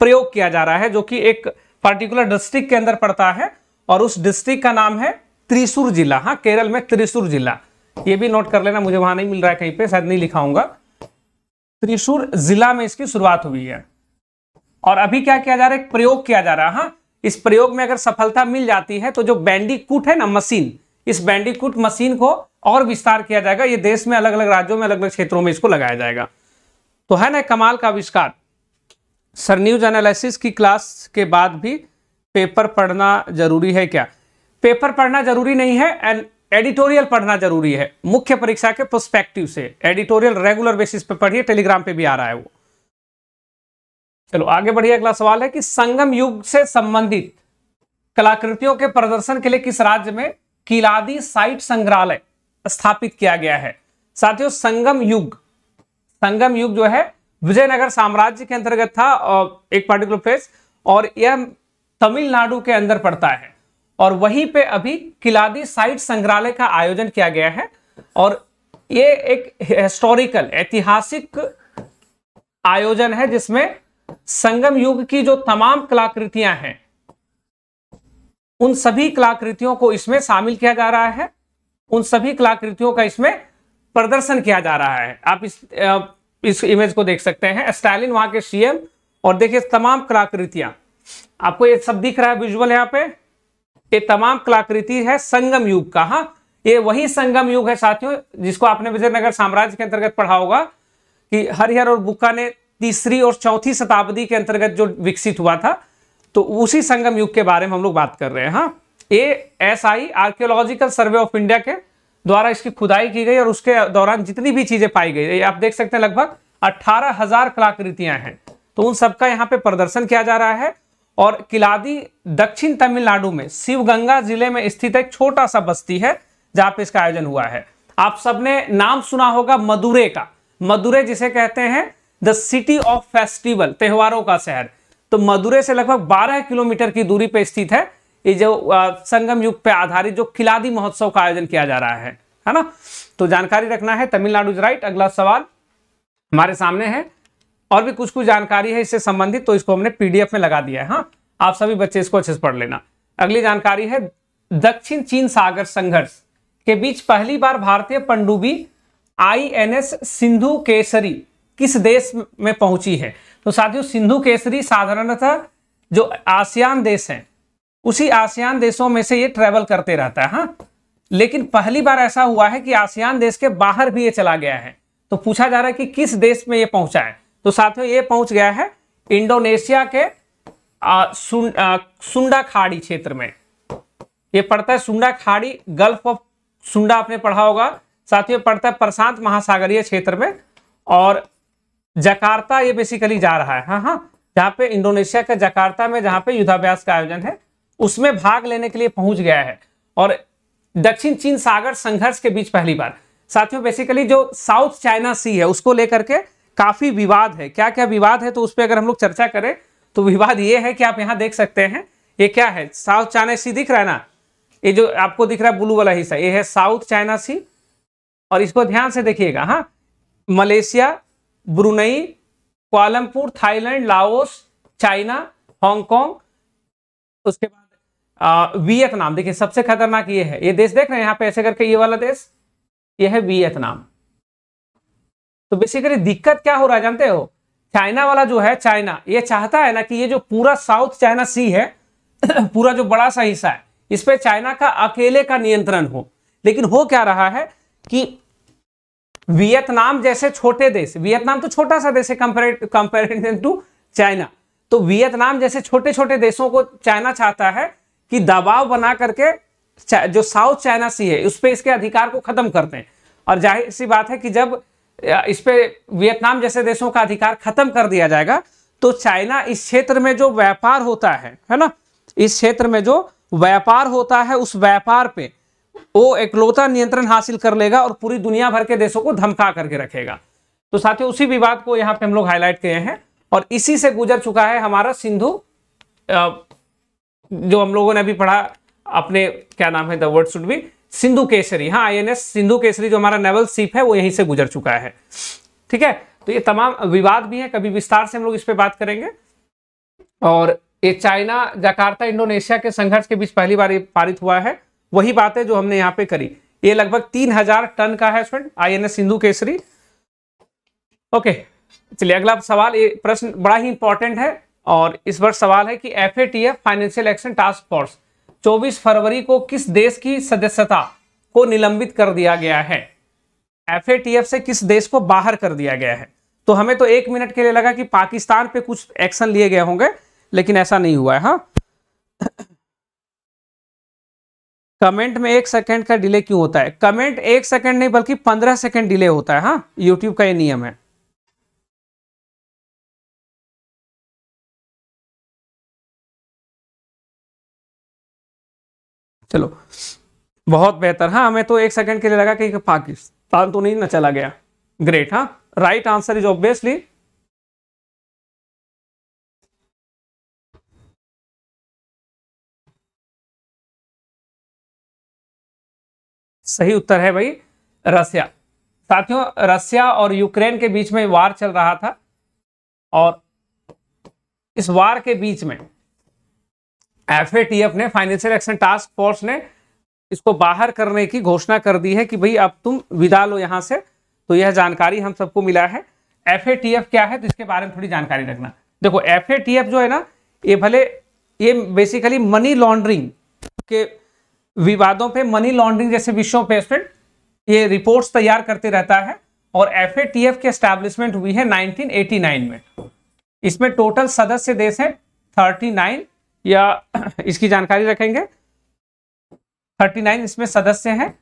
प्रयोग किया जा रहा है जो कि एक पर्टिकुलर डिस्ट्रिक्ट के अंदर पड़ता है और उस डिस्ट्रिक्ट का नाम है त्रिशूर जिला हाँ केरल में त्रिशूर जिला ये भी नोट कर लेना मुझे वहां नहीं मिल रहा है कहीं पे शायद नहीं लिखाऊंगा त्रिशूर जिला में इसकी शुरुआत हुई है और अभी क्या किया जा रहा है प्रयोग किया जा रहा है हाँ, इस प्रयोग में अगर सफलता मिल जाती है तो जो बैंडीकूट है ना मशीन इस बैंडिकूट मशीन को और विस्तार किया जाएगा ये देश में अलग अलग राज्यों में अलग अलग क्षेत्रों में इसको लगाया जाएगा तो है ना कमाल का आविष्कार सर न्यूज एनालिसिस की क्लास के बाद भी पेपर पढ़ना जरूरी है क्या पेपर पढ़ना जरूरी नहीं है एंड एडिटोरियल पढ़ना जरूरी है मुख्य परीक्षा के प्रोस्पेक्टिव से एडिटोरियल रेगुलर बेसिस पे पढ़िए टेलीग्राम पे भी आ रहा है वो चलो आगे बढ़िए अगला सवाल है कि संगम युग से संबंधित कलाकृतियों के प्रदर्शन के लिए किस राज्य में किलादी साइट संग्रहालय स्थापित किया गया है साथियों संगम युग संगम युग जो है विजयनगर साम्राज्य के अंतर्गत था एक पर्टिकुलर प्लेस और यह तमिलनाडु के अंदर पड़ता है और वहीं पे अभी किलादी साइट संग्रहालय का आयोजन किया गया है और ये एक हिस्टोरिकल ऐतिहासिक आयोजन है जिसमें संगम युग की जो तमाम कलाकृतियां हैं उन सभी कलाकृतियों को इसमें शामिल किया जा रहा है उन सभी कलाकृतियों का इसमें प्रदर्शन किया जा रहा है आप इस इस इमेज को देख सकते हैं स्टालिन वहां के सीएम और देखिए तमाम कलाकृतियां आपको ये सब दिख रहा है विजुअल यहां पे ये तमाम कलाकृति है संगम युग का हाँ ये वही संगम युग है साथियों जिसको आपने विजयनगर साम्राज्य के अंतर्गत पढ़ा होगा कि हरिहर और बुक्का ने तीसरी और चौथी शताब्दी के अंतर्गत जो विकसित हुआ था तो उसी संगम युग के बारे में हम लोग बात कर रहे हैं हाँ ये S I Archaeological Survey of India के द्वारा इसकी खुदाई की गई और उसके दौरान जितनी भी चीजें पाई गई आप देख सकते हैं लगभग अट्ठारह हजार कलाकृतियां हैं तो उन सबका यहाँ पे प्रदर्शन किया जा रहा है और किलादी दक्षिण तमिलनाडु में शिवगंगा जिले में स्थित एक छोटा सा बस्ती है जहां पे इसका आयोजन हुआ है आप सबने नाम सुना होगा मदुरे का मदुरे जिसे कहते हैं द सिटी ऑफ फेस्टिवल त्योहारों का शहर तो मदुरे से लगभग 12 किलोमीटर की दूरी पर स्थित है ये जो संगम युग पर आधारित जो किलादी महोत्सव का आयोजन किया जा रहा है है ना तो जानकारी रखना है तमिलनाडु राइट अगला सवाल हमारे सामने है और भी कुछ कुछ जानकारी है इससे संबंधित तो इसको हमने पीडीएफ में लगा दिया है हाँ आप सभी बच्चे इसको अच्छे से पढ़ लेना अगली जानकारी है दक्षिण चीन सागर संघर्ष के बीच पहली बार भारतीय पंडुबी आई सिंधु केसरी किस देश में पहुंची है तो साथियों सिंधु केसरी साधारणतः जो आसियान देश है उसी आसियान देशों में से ये ट्रेवल करते रहता है हाँ लेकिन पहली बार ऐसा हुआ है कि आसियान देश के बाहर भी ये चला गया है तो पूछा जा रहा है कि किस देश में ये पहुंचा है तो साथियों ये पहुंच गया है इंडोनेशिया के आ, सुन, आ, सुंडा खाड़ी क्षेत्र में ये पड़ता है सुंडा खाड़ी गल्फ ऑफ सुंडा आपने पढ़ा होगा साथियों पड़ता है प्रशांत महासागरीय क्षेत्र में और जकार्ता ये बेसिकली जा रहा है हाँ हाँ जहां पे इंडोनेशिया के जकार्ता में जहां पे युद्धाभ्यास का आयोजन है उसमें भाग लेने के लिए पहुंच गया है और दक्षिण चीन सागर संघर्ष के बीच पहली बार साथियों बेसिकली जो साउथ चाइना सी है उसको लेकर के काफ़ी विवाद है क्या क्या विवाद है तो उस पर अगर हम लोग चर्चा करें तो विवाद ये है कि आप यहाँ देख सकते हैं ये क्या है साउथ चाइना सी दिख रहा है ना ये जो आपको दिख रहा है ब्लू वाला हिस्सा ये है साउथ चाइना सी और इसको ध्यान से देखिएगा हाँ Malaysia Brunei Kuala Lumpur Thailand Laos China Hong Kong उसके बाद वियतनाम देखिए सबसे खतरनाक ये है ये देश देख रहे हैं यहाँ पे ऐसे करके ये वाला देश ये है वियतनाम तो बेसिकली दिक्कत क्या हो रहा है जानते हो चाइना वाला जो है चाइना ये चाहता है ना कि ये जो पूरा साउथ चाइना सी है [CLEARS THROAT] पूरा जो बड़ा सा हिस्सा है इस पर चाइना का अकेले का नियंत्रण हो लेकिन हो क्या रहा है कि वियतनाम जैसे छोटे देश वियतनाम तो छोटा सा देश है कंपेरिजन टू चाइना तो वियतनाम जैसे छोटे छोटे देशों को चाइना चाहता है कि दबाव बना करके जो साउथ चाइना सी है उस पर इसके अधिकार को खत्म करते हैं और जाहिर सी बात है कि जब इस पे वियतनाम जैसे देशों का अधिकार खत्म कर दिया जाएगा तो चाइना इस क्षेत्र में जो व्यापार होता है है ना इस क्षेत्र में जो व्यापार होता है उस व्यापार पे वो एकलौता नियंत्रण हासिल कर लेगा और पूरी दुनिया भर के देशों को धमका करके रखेगा तो साथियों उसी विवाद को यहाँ पे हम लोग हाईलाइट किए हैं और इसी से गुजर चुका है हमारा सिंधु जो हम लोगों ने अभी पढ़ा अपने क्या नाम है the word should be Sindhu Kesari हाँ आई सिंधु केसरी जो हमारा नेवल सीप है वो यहीं से गुजर चुका है ठीक है तो ये तमाम विवाद भी है कभी विस्तार से हम लोग इस पर बात करेंगे और ये चाइना जकार्ता इंडोनेशिया के संघर्ष के बीच पहली बार पारित हुआ है वही बात है जो हमने यहाँ पे करी ये लगभग तीन हजार टन का है friend I Sindhu Kesari okay चलिए अगला सवाल ये प्रश्न बड़ा ही इंपॉर्टेंट है और इस बार सवाल है कि F financial action task force 24 फरवरी को किस देश की सदस्यता को निलंबित कर दिया गया है एफ से किस देश को बाहर कर दिया गया है तो हमें तो एक मिनट के लिए लगा कि पाकिस्तान पे कुछ एक्शन लिए गए होंगे लेकिन ऐसा नहीं हुआ है हाँ कमेंट में एक सेकंड का डिले क्यों होता है कमेंट एक सेकंड नहीं बल्कि पंद्रह सेकंड डिले होता है हाँ यूट्यूब का ये नियम है चलो बहुत बेहतर हाँ हमें तो एक सेकंड के लिए लगा कि पाकिस्तान तो नहीं ना चला गया ग्रेट हाँ राइट आंसर इज ऑब्वियसली सही उत्तर है भाई रसिया साथियों रसिया और यूक्रेन के बीच में वार चल रहा था और इस वार के बीच में एफ ने फाइनेंशियल एक्शन टास्क फोर्स ने इसको बाहर करने की घोषणा कर दी है कि भाई अब तुम विदा लो यहां से तो यह जानकारी हम सबको मिला है एफ क्या है तो इसके बारे में थोड़ी जानकारी रखना देखो एफ जो है ना ये भले ये बेसिकली मनी लॉन्ड्रिंग के विवादों पे मनी लॉन्ड्रिंग जैसे विषयों पे स्टूडेंट ये रिपोर्ट्स तैयार करते रहता है और एफ की एस्टैब्लिशमेंट हुई है 1989 में इसमें टोटल सदस्य देश हैं 39 या [CLEARS THROAT] इसकी जानकारी रखेंगे 39 इसमें सदस्य हैं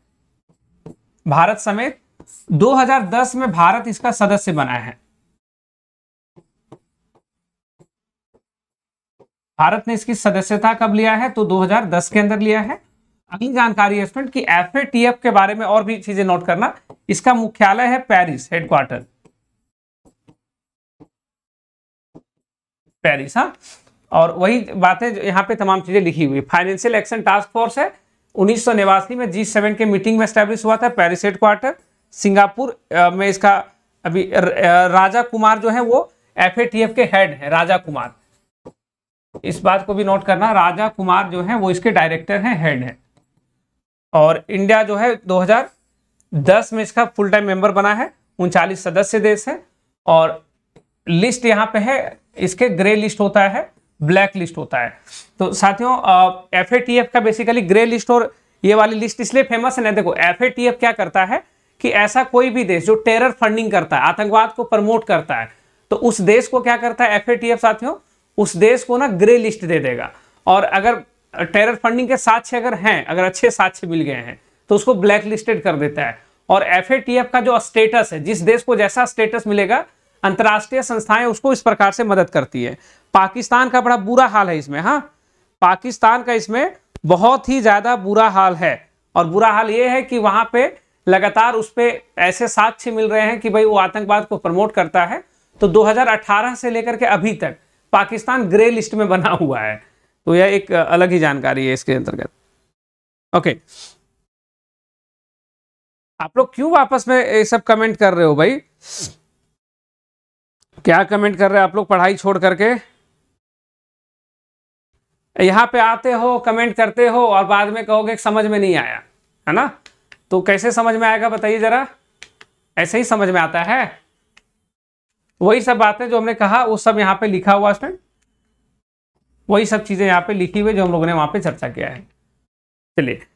भारत समेत 2010 में भारत इसका सदस्य बना है भारत ने इसकी सदस्यता कब लिया है तो 2010 के अंदर लिया है अगली जानकारी है स्टूडेंट कि एफ के बारे में और भी चीजें नोट करना इसका मुख्यालय है पेरिस हेडक्वार्टर पेरिस हाँ और वही बातें यहाँ पे तमाम चीज़ें लिखी हुई फाइनेंशियल एक्शन टास्क फोर्स है उन्नीस में जी सेवन के मीटिंग में स्टैब्लिश हुआ था पेरिस क्वार्टर सिंगापुर में इसका अभी राजा कुमार जो है वो एफ के हेड है राजा कुमार इस बात को भी नोट करना राजा कुमार जो है वो इसके डायरेक्टर हैं हेड है और इंडिया जो है 2010 में इसका फुल टाइम मेंबर बना है उनचालीस सदस्य देश है और लिस्ट यहाँ पे है इसके ग्रे लिस्ट होता है ब्लैक लिस्ट होता है तो साथियों एफ ए का बेसिकली ग्रे लिस्ट और ये वाली लिस्ट इसलिए फेमस है ना देखो एफ क्या करता है कि ऐसा कोई भी देश जो टेरर फंडिंग करता है आतंकवाद को प्रमोट करता है तो उस देश को क्या करता है एफ साथियों उस देश को ना ग्रे लिस्ट दे देगा और अगर टेरर फंडिंग के साक्ष्य अगर हैं अगर अच्छे साक्ष्य मिल गए हैं तो उसको ब्लैक लिस्टेड कर देता है और एफ का जो स्टेटस है जिस देश को जैसा स्टेटस मिलेगा अंतर्राष्ट्रीय संस्थाएं उसको इस प्रकार से मदद करती है पाकिस्तान का बड़ा बुरा हाल है इसमें हाँ पाकिस्तान का इसमें बहुत ही ज़्यादा बुरा हाल है और बुरा हाल ये है कि वहां पे लगातार उस पर ऐसे साक्ष्य मिल रहे हैं कि भाई वो आतंकवाद को प्रमोट करता है तो 2018 से लेकर के अभी तक पाकिस्तान ग्रे लिस्ट में बना हुआ है तो यह एक अलग ही जानकारी है इसके अंतर्गत ओके आप लोग क्यों आपस में ये सब कमेंट कर रहे हो भाई क्या कमेंट कर रहे हैं आप लोग पढ़ाई छोड़ करके यहाँ पे आते हो कमेंट करते हो और बाद में कहोगे समझ में नहीं आया है ना तो कैसे समझ में आएगा बताइए ज़रा ऐसे ही समझ में आता है वही सब बातें जो हमने कहा वो सब यहाँ पे लिखा हुआ उसमें वही सब चीज़ें यहाँ पे लिखी हुई जो हम लोगों ने वहां पे चर्चा किया है चलिए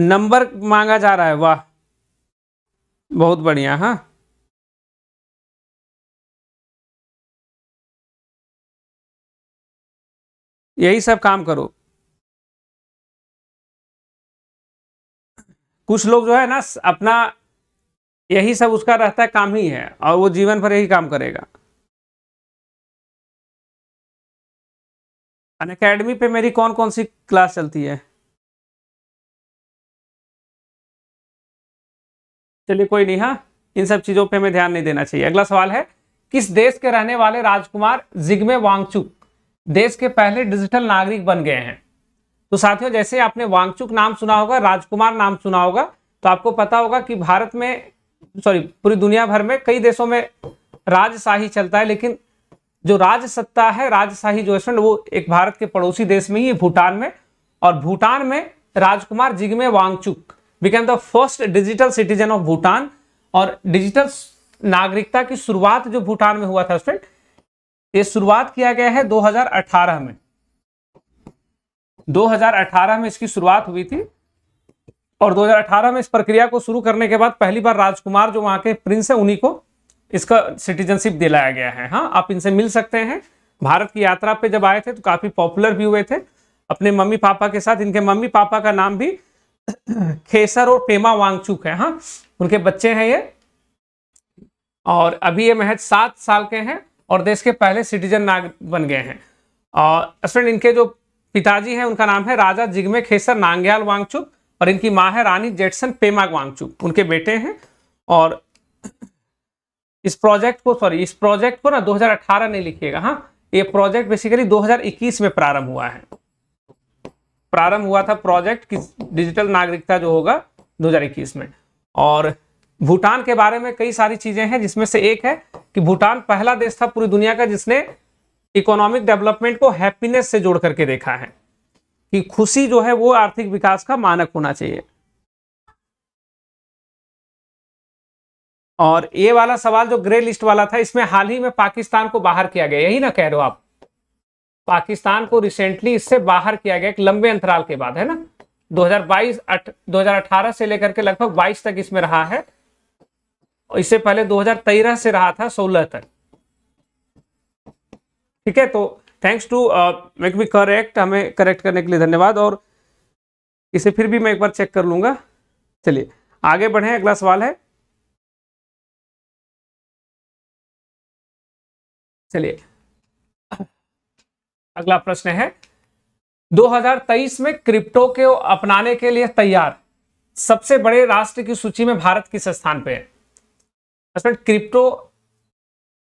नंबर मांगा जा रहा है वाह बहुत बढ़िया हाँ यही सब काम करो कुछ लोग जो है ना अपना यही सब उसका रहता है काम ही है और वो जीवन पर यही काम करेगा अन अकेडमी पे मेरी कौन कौन सी क्लास चलती है चलिए कोई नहीं हाँ इन सब चीजों पे हमें ध्यान नहीं देना चाहिए अगला सवाल है किस देश के रहने वाले राजकुमार जिग्मे वांगचुक देश के पहले डिजिटल नागरिक बन गए हैं तो साथियों जैसे आपने वांगचुक नाम सुना होगा राजकुमार नाम सुना होगा तो आपको पता होगा कि भारत में सॉरी पूरी दुनिया भर में कई देशों में राजशाही चलता है लेकिन जो राज सत्ता है राजशाही जो है वो एक भारत के पड़ोसी देश में ही भूटान में और भूटान में राजकुमार Jigme Wangchuk became the first digital citizen of Bhutan और डिजिटल नागरिकता की शुरुआत जो भूटान में हुआ था स्टूडेंट ये शुरुआत किया गया है 2018 में 2018 में इसकी शुरुआत हुई थी और 2018 में इस प्रक्रिया को शुरू करने के बाद पहली बार राजकुमार जो वहां के प्रिंस है उन्हीं को इसका सिटीजनशिप दिलाया गया है हाँ आप इनसे मिल सकते हैं भारत की यात्रा पे जब आए थे तो काफी पॉपुलर भी हुए थे अपने मम्मी पापा के साथ इनके मम्मी पापा का नाम भी [CLEARS THROAT] खेसर और पेमा वांगचुक है हाँ उनके बच्चे हैं ये और अभी ये महज सात साल के हैं और देश के पहले सिटीजन नाग बन गए हैं और स्टूडेंट इनके जो पिताजी हैं उनका नाम है राजा जिग्मे खेसर नांग्याल वांगचुक और इनकी माँ है रानी जेटसन पेमा वांगचुक उनके बेटे हैं और इस प्रोजेक्ट को सॉरी इस प्रोजेक्ट को ना 2018 नहीं लिखिएगा हाँ ये प्रोजेक्ट बेसिकली 2021 में प्रारंभ हुआ है प्रारंभ हुआ था प्रोजेक्ट किस डिजिटल नागरिकता जो होगा 2021 में और भूटान के बारे में कई सारी चीजें हैं जिसमें से एक है कि भूटान पहला देश था पूरी दुनिया का जिसने इकोनॉमिक डेवलपमेंट को हैप्पीनेस से जोड़ करके देखा है कि खुशी जो है वो आर्थिक विकास का मानक होना चाहिए और ये वाला सवाल जो ग्रे लिस्ट वाला था इसमें हाल ही में पाकिस्तान को बाहर किया गया यही ना कह रहे हो आप पाकिस्तान को रिसेंटली इससे बाहर किया गया एक लंबे अंतराल के बाद है ना 2022 2018 से लेकर के लगभग 22 तक इसमें रहा है इससे पहले 2013 से रहा था 16 तक ठीक है तो thanks to make be correct हमें करेक्ट करने के लिए धन्यवाद और इसे फिर भी मैं एक बार चेक कर लूंगा चलिए आगे बढ़े अगला सवाल है चलिए अगला प्रश्न है 2023 में क्रिप्टो को अपनाने के लिए तैयार सबसे बड़े राष्ट्र की सूची में भारत किस स्थान पे है असल क्रिप्टो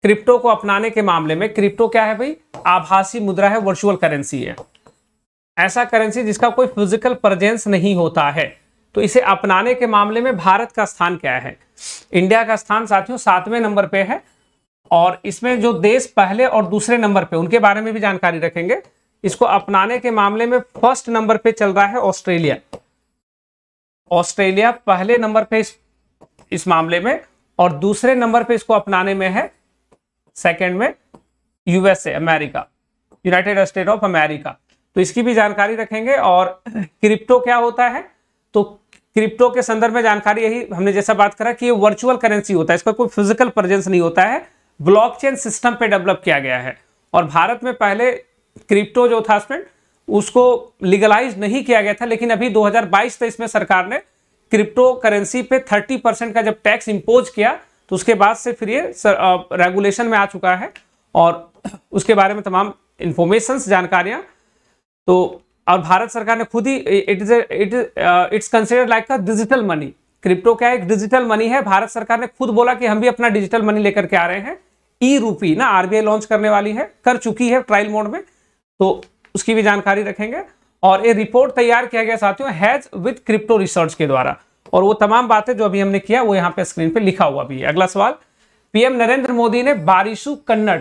क्रिप्टो को अपनाने के मामले में क्रिप्टो क्या है भाई आभासी मुद्रा है वर्चुअल करेंसी है ऐसा करेंसी जिसका कोई फिजिकल प्रजेंस नहीं होता है तो इसे अपनाने के मामले में भारत का स्थान क्या है इंडिया का स्थान साथियों सातवें नंबर पे है और इसमें जो देश पहले और दूसरे नंबर पे उनके बारे में भी जानकारी रखेंगे इसको अपनाने के मामले में फर्स्ट नंबर पे चल रहा है ऑस्ट्रेलिया ऑस्ट्रेलिया पहले नंबर पे इस, इस मामले में और दूसरे नंबर पे इसको अपनाने में है सेकंड में USA America united state of America तो इसकी भी जानकारी रखेंगे और क्रिप्टो क्या होता है तो क्रिप्टो के संदर्भ में जानकारी यही हमने जैसा बात करा कि ये वर्चुअल करेंसी होता है इसका कोई फिजिकल प्रेजेंस नहीं होता है ब्लॉकचेन सिस्टम पे डेवलप किया गया है और भारत में पहले क्रिप्टो जो था स्टूडेंट उसको लीगलाइज नहीं किया गया था लेकिन अभी 2022-23 में सरकार ने क्रिप्टो करेंसी पे 30 परसेंट का जब टैक्स इम्पोज किया तो उसके बाद से फिर ये रेगुलेशन में आ चुका है और उसके बारे में तमाम इंफॉर्मेशन जानकारियां तो और भारत सरकार ने खुद ही it is it it's consider like a digital money crypto क्या एक डिजिटल मनी है भारत सरकार ने खुद बोला कि हम भी अपना डिजिटल मनी लेकर के आ रहे हैं ई रूपी ना आरबीआई लॉन्च करने वाली है कर चुकी है ट्रायल मोड में तो उसकी भी जानकारी रखेंगे और ये रिपोर्ट तैयार किया गया साथियों हैज विथ क्रिप्टो रिसर्च के द्वारा और वो तमाम बातें जो अभी हमने किया वो यहाँ पे स्क्रीन पे लिखा हुआ भी है अगला सवाल पीएम नरेंद्र मोदी ने बारिशु कन्नड़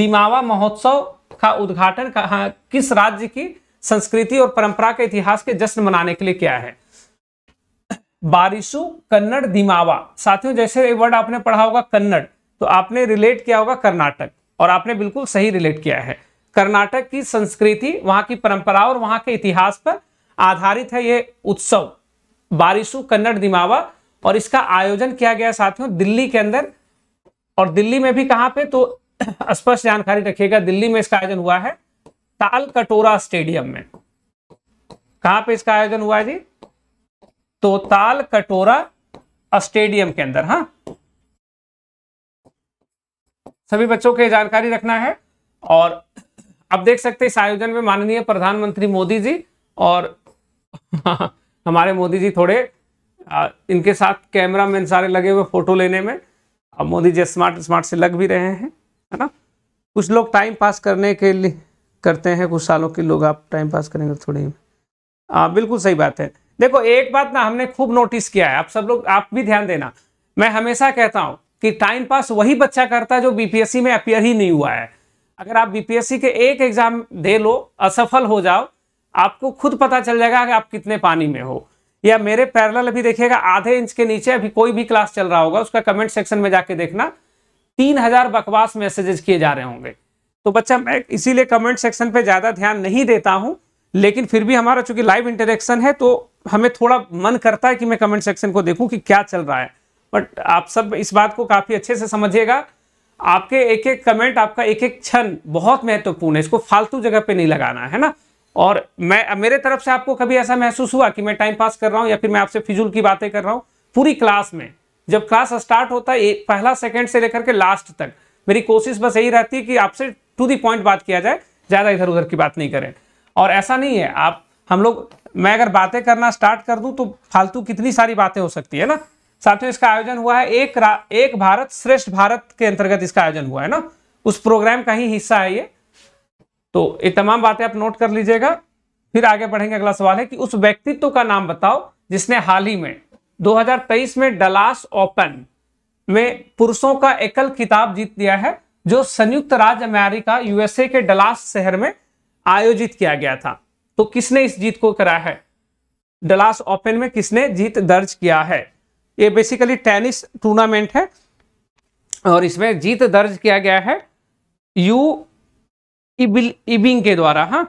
दिमावा महोत्सव का उद्घाटन कहा किस राज्य की संस्कृति और परंपरा के इतिहास के जश्न मनाने के लिए किया है बारिशु कन्नड़ दिमावा साथियों जैसे वर्ड आपने पढ़ा होगा कन्नड़ तो आपने रिलेट किया होगा कर्नाटक और आपने बिल्कुल सही रिलेट किया है कर्नाटक की संस्कृति वहां की परंपरा और वहां के इतिहास पर आधारित है ये उत्सव बारिशु कन्नड़ दिमावा और इसका आयोजन किया गया साथियों दिल्ली के अंदर और दिल्ली में भी कहाँ पे तो [CLEARS THROAT] स्पष्ट जानकारी रखिएगा दिल्ली में इसका आयोजन हुआ है ताल कटोरा स्टेडियम में कहाँ पे इसका आयोजन हुआ है जी तो ताल कटोरा स्टेडियम के अंदर हाँ सभी बच्चों के जानकारी रखना है और अब देख सकते हैं इस आयोजन में माननीय प्रधानमंत्री मोदी जी और [LAUGHS] हमारे मोदी जी थोड़े आ, इनके साथ कैमरा मैन सारे लगे हुए फोटो लेने में अब मोदी जी स्मार्ट स्मार्ट से लग भी रहे हैं है ना कुछ लोग टाइम पास करने के लिए करते हैं कुछ सालों के लोग आप टाइम पास करेंगे थोड़ी आ, बिल्कुल सही बात है देखो एक बात ना हमने खूब नोटिस किया है आप सब लोग आप भी ध्यान देना मैं हमेशा कहता हूँ कि टाइम पास वही बच्चा करता है जो बीपीएससी में अपियर ही नहीं हुआ है अगर आप बीपीएससी के एक एग्जाम दे लो असफल हो जाओ आपको खुद पता चल जाएगा कि आप कितने पानी में हो या मेरे पैरल अभी देखिएगा आधे इंच के नीचे अभी कोई भी क्लास चल रहा होगा उसका कमेंट सेक्शन में जाके देखना तीन हजार बकवास मैसेजेस किए जा रहे होंगे तो बच्चा मैं इसीलिए कमेंट सेक्शन पे ज़्यादा ध्यान नहीं देता हूँ लेकिन फिर भी हमारा चूंकि लाइव इंटरेक्शन है तो हमें थोड़ा मन करता है कि मैं कमेंट सेक्शन को देखूँ कि क्या चल रहा है बट आप सब इस बात को काफ़ी अच्छे से समझिएगा आपके एक एक कमेंट आपका एक एक क्षण बहुत महत्वपूर्ण है इसको फालतू जगह पे नहीं लगाना है ना और मैं मेरे तरफ से आपको कभी ऐसा महसूस हुआ कि मैं टाइम पास कर रहा हूँ या फिर मैं आपसे फिजूल की बातें कर रहा हूँ पूरी क्लास में जब क्लास स्टार्ट होता है पहला सेकेंड से लेकर के लास्ट तक मेरी कोशिश बस यही रहती है कि आपसे टू दी पॉइंट बात किया जाए ज़्यादा इधर उधर की बात नहीं करें और ऐसा नहीं है आप हम लोग मैं अगर बातें करना स्टार्ट कर दूं तो फालतू कितनी सारी बातें हो सकती है ना साथियों इसका आयोजन हुआ है एक एक भारत श्रेष्ठ भारत के अंतर्गत इसका आयोजन हुआ है ना उस प्रोग्राम का ही हिस्सा है ये तो ये तमाम बातें आप नोट कर लीजिएगा फिर आगे बढ़ेंगे अगला सवाल है कि उस व्यक्तित्व का नाम बताओ जिसने हाल ही में 2023 में डलास ओपन में पुरुषों का एकल खिताब जीत लिया है जो संयुक्त राज्य अमेरिका यूएसए के डलास शहर में आयोजित किया गया था तो किसने इस जीत को करा है डलास ओपन में किसने जीत दर्ज किया है ये बेसिकली टेनिस टूर्नामेंट है और इसमें जीत दर्ज किया गया है यू इबिल इबिंग के द्वारा हा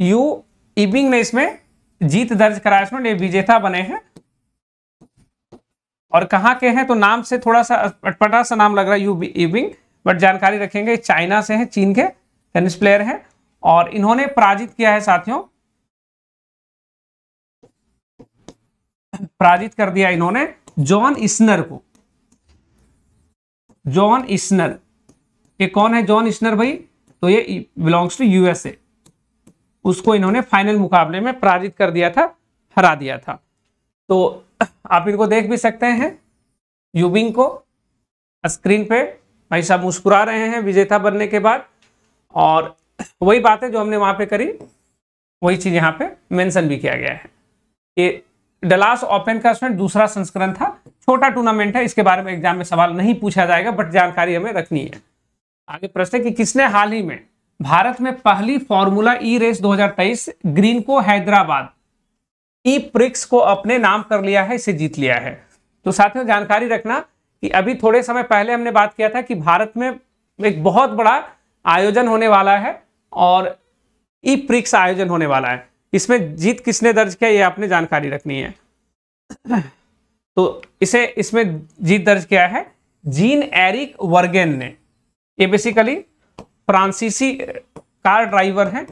यू इबिंग ने इसमें जीत दर्ज कराया इसमें ये विजेता बने हैं और कहा के हैं तो नाम से थोड़ा सा अटपटा सा नाम लग रहा है यू इबिंग बट जानकारी रखेंगे चाइना से हैं चीन के टेनिस प्लेयर हैं और इन्होंने पराजित किया है साथियों पराजित कर दिया इन्होंने जॉन इस्नर को जॉन इस्नर ये कौन है जॉन इस्नर भाई तो ये बिलोंग्स टू यूएसए उसको इन्होंने फाइनल मुकाबले में पराजित कर दिया था हरा दिया था तो आप इनको देख भी सकते हैं यूबिंग को स्क्रीन पे भाई साहब मुस्कुरा रहे हैं विजेता बनने के बाद और वही बात है जो हमने वहां पे करी वही चीज़ यहाँ पे मेंशन भी किया गया है ये डलास ओपन का उसमें दूसरा संस्करण था छोटा टूर्नामेंट है इसके बारे में एग्जाम में सवाल नहीं पूछा जाएगा बट जानकारी हमें रखनी है आगे प्रश्न है कि किसने हाल ही में भारत में पहली फॉर्मूला ई रेस 2023 ग्रीन को हैदराबाद ई e प्रिक्स को अपने नाम कर लिया है इसे जीत लिया है तो साथियों जानकारी रखना कि अभी थोड़े समय पहले हमने बात किया था कि भारत में एक बहुत बड़ा आयोजन होने वाला है और ई e प्रिक्स आयोजन होने वाला है इसमें जीत किसने दर्ज किया ये आपने जानकारी रखनी है तो इसे इसमें जीत दर्ज किया है जीन एरिक वर्गेन ने ये बेसिकली फ्रांसीसी कार ड्राइवर हैं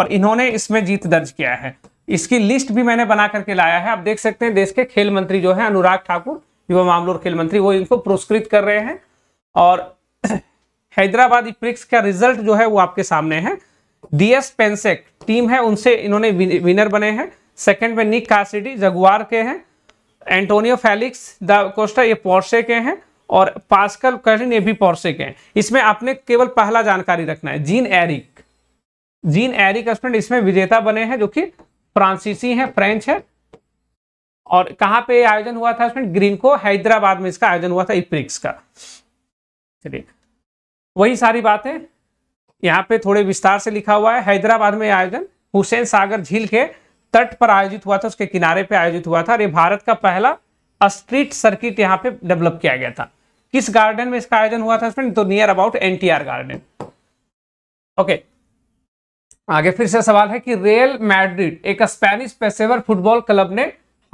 और इन्होंने इसमें जीत दर्ज किया है इसकी लिस्ट भी मैंने बना करके लाया है आप देख सकते हैं देश के खेल मंत्री जो है अनुराग ठाकुर युवा मामलोर और खेल मंत्री वो इनको पुरस्कृत कर रहे हैं और [CLEARS THROAT] हैदराबाद इप्रिक्स का रिजल्ट जो है वो आपके सामने है डीएस पेंसेक टीम है उनसे इन्होंने विनर बने हैं सेकंड में निक कासिडी जगुआर के हैं एंटोनियो फेलिक्स द कोस्टा ये पोर्से के हैं और पास्कल करिन ये भी पोर्से के हैं इसमें आपने केवल पहला जानकारी रखना है Jean Eric Jean Eric student इसमें विजेता बने हैं जो कि फ्रांसीसी है फ्रेंच है और कहां पे आयोजन हुआ था स्टूडेंट ग्रीन को हैदराबाद में इसका आयोजन हुआ था इप्रिक्स का चलिए वही सारी बातें यहाँ पे थोड़े विस्तार से लिखा हुआ है हैदराबाद में आयोजन हुसैन सागर झील के तट पर आयोजित हुआ था उसके किनारे पे आयोजित हुआ था और ये भारत का पहला स्ट्रीट सर्किट यहाँ पे डेवलप किया गया था किस गार्डन में इसका आयोजन हुआ था फ्रेंड तो near about NTR garden okay आगे फिर से सवाल है कि रियल मैड्रिड एक स्पेनिश पेशेवर फुटबॉल क्लब ने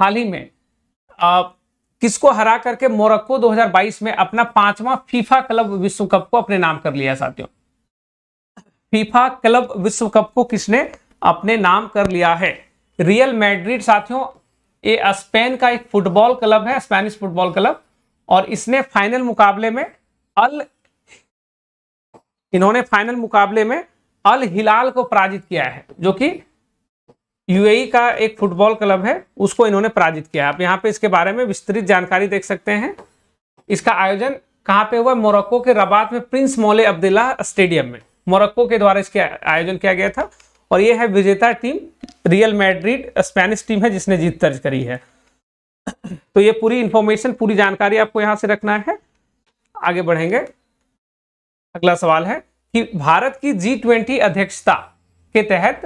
हाल ही में आ, किसको हरा करके मोरक्को 2022 में अपना पांचवा फीफा क्लब विश्व कप को अपने नाम कर लिया साथियों फीफा क्लब विश्व कप को किसने अपने नाम कर लिया है रियल मैड्रिड साथियों ये स्पेन का एक फुटबॉल क्लब है स्पेनिश फुटबॉल क्लब और इसने फाइनल मुकाबले में अल इन्होंने फाइनल मुकाबले में अल हिलाल को पराजित किया है जो कि यूएई का एक फुटबॉल क्लब है उसको इन्होंने पराजित किया आप यहाँ पे इसके बारे में विस्तृत जानकारी देख सकते हैं इसका आयोजन कहाँ पे हुआ मोरक्को के रबात में प्रिंस मोले अब्दुल्ला स्टेडियम में मोरक्को के द्वारा इसके आयोजन किया गया था और ये है विजेता team Real Madrid Spanish team है जिसने जीत दर्ज करी है तो ये पूरी इंफॉर्मेशन पूरी जानकारी आपको यहां से रखना है आगे बढ़ेंगे अगला सवाल है कि भारत की जी ट्वेंटी अध्यक्षता के तहत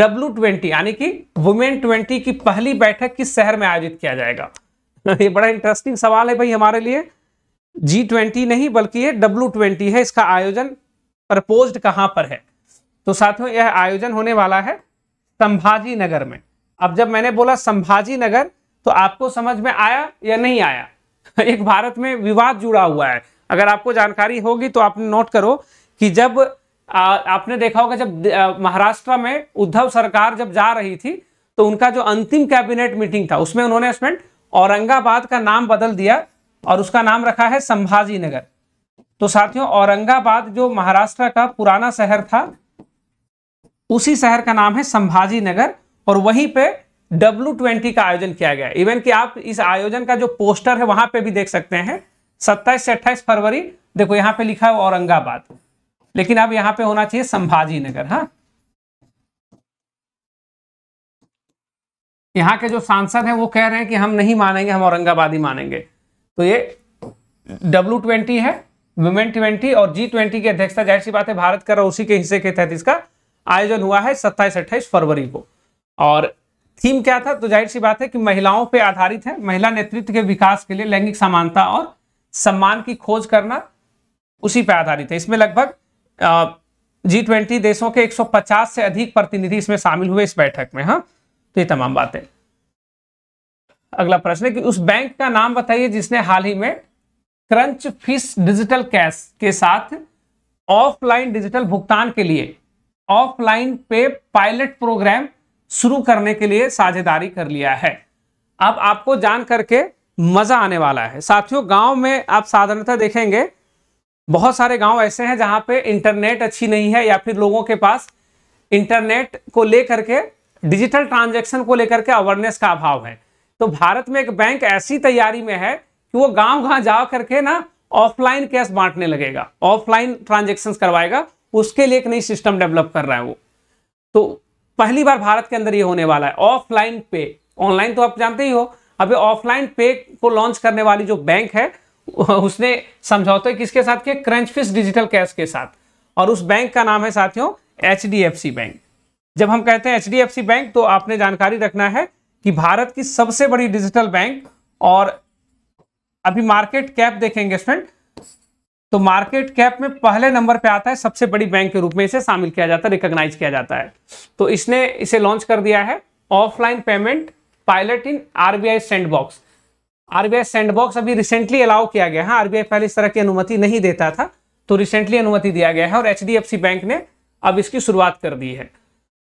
डब्ल्यू ट्वेंटी यानी कि वुमेन ट्वेंटी की पहली बैठक किस शहर में आयोजित किया जाएगा [LAUGHS] ये बड़ा इंटरेस्टिंग सवाल है भाई हमारे लिए जी ट्वेंटी नहीं बल्कि ये डब्ल्यू ट्वेंटी है इसका आयोजन प्रपोज्ड कहाँ पर है तो साथियों यह आयोजन होने वाला है संभाजी नगर में अब जब मैंने बोला संभाजी नगर तो आपको समझ में आया या नहीं आया [LAUGHS] एक भारत में विवाद जुड़ा हुआ है अगर आपको जानकारी होगी तो आप नोट करो कि जब आ, आपने देखा होगा जब महाराष्ट्र में उद्धव सरकार जब जा रही थी तो उनका जो अंतिम कैबिनेट मीटिंग था उसमें उन्होंने इसमें औरंगाबाद का नाम बदल दिया और उसका नाम रखा है संभाजी नगर तो साथियों औरंगाबाद जो महाराष्ट्र का पुराना शहर था उसी शहर का नाम है संभाजी नगर और वहीं पे डब्ल्यू ट्वेंटी का आयोजन किया गया इवन कि आप इस आयोजन का जो पोस्टर है वहां पे भी देख सकते हैं सत्ताईस से अट्ठाईस फरवरी देखो यहां पे लिखा है औरंगाबाद लेकिन अब यहां पे होना चाहिए संभाजी नगर हाँ यहां के जो सांसद हैं वो कह रहे हैं कि हम नहीं मानेंगे हम औरंगाबाद ही मानेंगे तो ये डब्ल्यू ट्वेंटी है वुमेन ट्वेंटी और जी ट्वेंटी की अध्यक्षता जाहिर सी बात है भारत कर उसी के हिस्से के तहत इसका आयोजन हुआ है सत्ताईस अट्ठाईस फरवरी को और थीम क्या था तो जाहिर सी बात है कि महिलाओं पर आधारित है महिला नेतृत्व के विकास के लिए लैंगिक समानता और सम्मान की खोज करना उसी पर आधारित है इसमें लगभग जी ट्वेंटी देशों के 150 से अधिक प्रतिनिधि इसमें शामिल हुए इस बैठक में हाँ तो ये तमाम बातें अगला प्रश्न है कि उस बैंक का नाम बताइए जिसने हाल ही में क्रंच फिश डिजिटल कैश के साथ ऑफलाइन डिजिटल भुगतान के लिए ऑफलाइन पे पायलट प्रोग्राम शुरू करने के लिए साझेदारी कर लिया है अब आपको जान करके मजा आने वाला है साथियों गांव में आप साधारणतः देखेंगे बहुत सारे गांव ऐसे हैं जहां पे इंटरनेट अच्छी नहीं है या फिर लोगों के पास इंटरनेट को लेकर के डिजिटल ट्रांजेक्शन को लेकर के अवेयरनेस का अभाव है तो भारत में एक बैंक ऐसी तैयारी में है कि वो गांव गांव जा करके ना ऑफलाइन कैश बांटने लगेगा ऑफलाइन ट्रांजेक्शन करवाएगा उसके लिए एक नई सिस्टम डेवलप कर रहा है वो तो पहली बार भारत के अंदर ये होने वाला है ऑफलाइन पे ऑनलाइन तो आप जानते ही हो अभी ऑफलाइन पे को लॉन्च करने वाली जो बैंक है [LAUGHS] उसने समझौते किसके साथ किए क्रंचफिश डिजिटल कैश के साथ और उस बैंक का नाम है साथियों एच बैंक जब हम कहते हैं एच बैंक तो आपने जानकारी रखना है कि भारत की सबसे बड़ी डिजिटल बैंक और अभी मार्केट कैप देखेंगे स्टूडेंट तो मार्केट कैप में पहले नंबर पे आता है सबसे बड़ी बैंक के रूप में इसे शामिल किया जाता है रिकॉग्नाइज किया जाता है तो इसने इसे लॉन्च कर दिया है offline payment pilot in RBI sandbox RBI sandbox अभी रिसेंटली अलाउ किया गया है आरबीआई पहले इस तरह की अनुमति नहीं देता था तो रिसेंटली अनुमति दिया गया है और एच बैंक ने अब इसकी शुरुआत कर दी है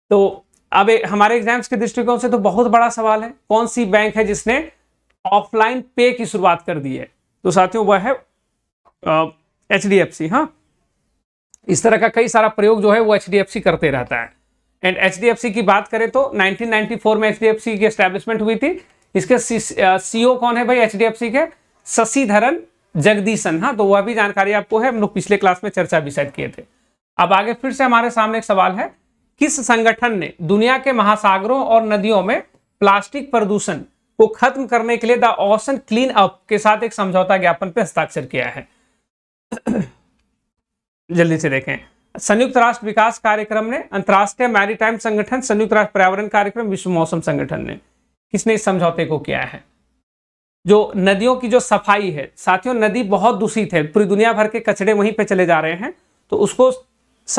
तो अब हमारे एग्जाम्स के दृष्टिकोण से तो बहुत बड़ा सवाल है कौन सी बैंक है जिसने ऑफलाइन पे की शुरुआत कर दी है तो साथियों वह है एच डी एफ सी हाँ इस तरह का कई सारा प्रयोग जो है वो एच डी एफ सी करते रहता है and H D F C की बात करें तो 1994 में एच डी एफ सी की एस्टेब्लिशमेंट हुई थी इसके सीईओ कौन है भाई एच डी एफ सी के शशिधरन जगदीशन हाँ तो वह भी जानकारी आपको है हम लोग पिछले क्लास में चर्चा भी शायद किए थे अब आगे फिर से हमारे सामने एक सवाल है किस संगठन ने दुनिया के महासागरों और नदियों में प्लास्टिक प्रदूषण को खत्म करने के लिए द ऑसन क्लीन अप के साथ एक समझौता ज्ञापन पर हस्ताक्षर किया है [CLEARS THROAT] जल्दी से देखें संयुक्त राष्ट्र विकास कार्यक्रम ने अंतर्राष्ट्रीय मैरीटाइम संगठन संयुक्त राष्ट्र पर्यावरण कार्यक्रम विश्व मौसम संगठन ने किसने इस समझौते को किया है जो नदियों की जो सफाई है साथियों नदी बहुत दूषित है पूरी दुनिया भर के कचड़े वहीं पे चले जा रहे हैं तो उसको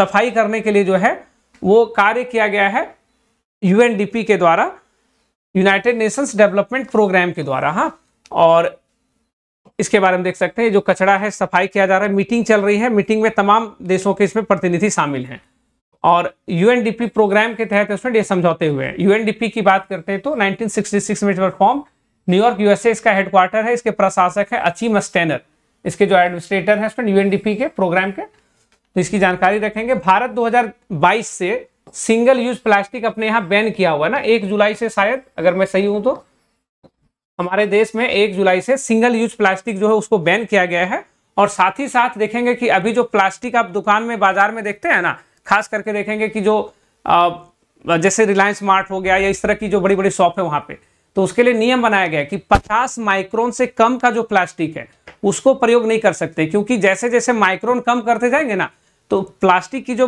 सफाई करने के लिए जो है वो कार्य किया गया है यूएनडीपी के द्वारा यूनाइटेड नेशंस डेवलपमेंट प्रोग्राम के द्वारा हाँ और इसके बारे में देख सकते हैं जो कचरा है सफाई किया जा रहा है मीटिंग चल रही है मीटिंग में तमाम देशों के इसमें प्रतिनिधि शामिल हैं और यूएनडीपी प्रोग्राम के तहत उसमें ये समझौते हुए हैं यूएनडीपी की बात करते हैं तो 1966 में फॉर्म न्यूयॉर्क यूएसए इसका हेडक्वार्टर है इसके प्रशासक है अचीम स्टैनर इसके जो एडमिनिस्ट्रेटर है उसमें यूएनडीपी के प्रोग्राम के तो इसकी जानकारी रखेंगे भारत 2022 से सिंगल यूज प्लास्टिक अपने यहाँ बैन किया हुआ है ना एक जुलाई से शायद अगर मैं सही हूं तो हमारे देश में एक जुलाई से सिंगल यूज प्लास्टिक जो है उसको बैन किया गया है और साथ ही साथ देखेंगे कि अभी जो प्लास्टिक आप दुकान में बाजार में देखते हैं ना खास करके देखेंगे कि जो आ, जैसे रिलायंस मार्ट हो गया या इस तरह की जो बड़ी बड़ी शॉप है वहां पे तो उसके लिए नियम बनाया गया कि 50 माइक्रोन से कम का जो प्लास्टिक है उसको प्रयोग नहीं कर सकते क्योंकि जैसे जैसे माइक्रोन कम करते जाएंगे ना तो प्लास्टिक की जो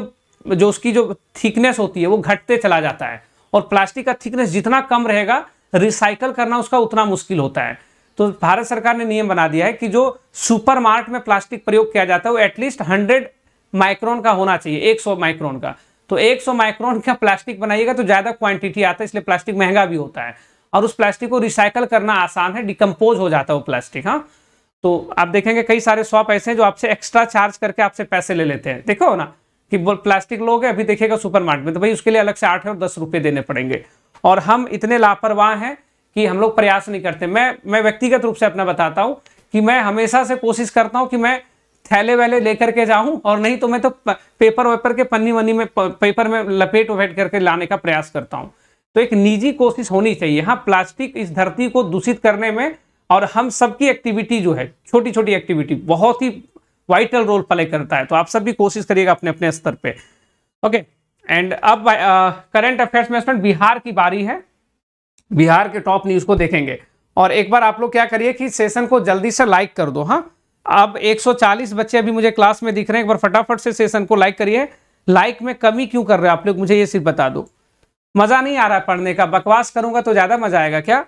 जो उसकी जो थिकनेस होती है वो घटते चला जाता है और प्लास्टिक का थिकनेस जितना कम रहेगा रिसाइकल करना उसका उतना मुश्किल होता है तो भारत सरकार ने नियम बना दिया है कि जो सुपरमार्केट में प्लास्टिक प्रयोग किया जाता है वो एटलीस्ट हंड्रेड माइक्रोन का होना चाहिए 100 माइक्रोन का तो 100 माइक्रोन का प्लास्टिक बनाइएगा तो ज़्यादा क्वांटिटी आता है इसलिए प्लास्टिक महंगा भी होता है और उस प्लास्टिक को रिसाइकल करना आसान है डिकम्पोज हो जाता है वो प्लास्टिक हाँ तो आप देखेंगे कई सारे शॉप ऐसे हैं जो आपसे एक्स्ट्रा चार्ज करके आपसे पैसे ले लेते हैं देखो ना कि बोल प्लास्टिक लोगे अभी देखेगा सुपर मार्केट में तो भाई उसके लिए अलग से आठ और दस रुपये देने पड़ेंगे और हम इतने लापरवाह हैं कि हम लोग प्रयास नहीं करते मैं मैं व्यक्तिगत रूप से अपना बताता हूँ कि मैं हमेशा से कोशिश करता हूँ कि मैं थैले वैले लेकर के जाऊं और नहीं तो मैं तो पेपर वेपर के पन्नी वन्नी में पेपर में लपेट वपेट करके लाने का प्रयास करता हूँ तो एक निजी कोशिश होनी चाहिए हाँ प्लास्टिक इस धरती को दूषित करने में और हम सबकी एक्टिविटी जो है छोटी छोटी एक्टिविटी बहुत ही वाइटल रोल प्ले करता है तो आप सब भी कोशिश करिएगा अपने अपने स्तर पे ओके एंड अब करंट अफेयर्स में स्टूडेंट बिहार की बारी है बिहार के टॉप न्यूज को देखेंगे और एक बार आप लोग क्या करिए कि सेशन को जल्दी से लाइक कर दो हाँ अब 140 बच्चे अभी मुझे क्लास में दिख रहे हैं एक बार फटाफट से सेशन को लाइक करिए लाइक में कमी क्यों कर रहे हैं आप लोग मुझे ये सिर्फ बता दो मजा नहीं आ रहा पढ़ने का बकवास करूंगा तो ज्यादा मजा आएगा क्या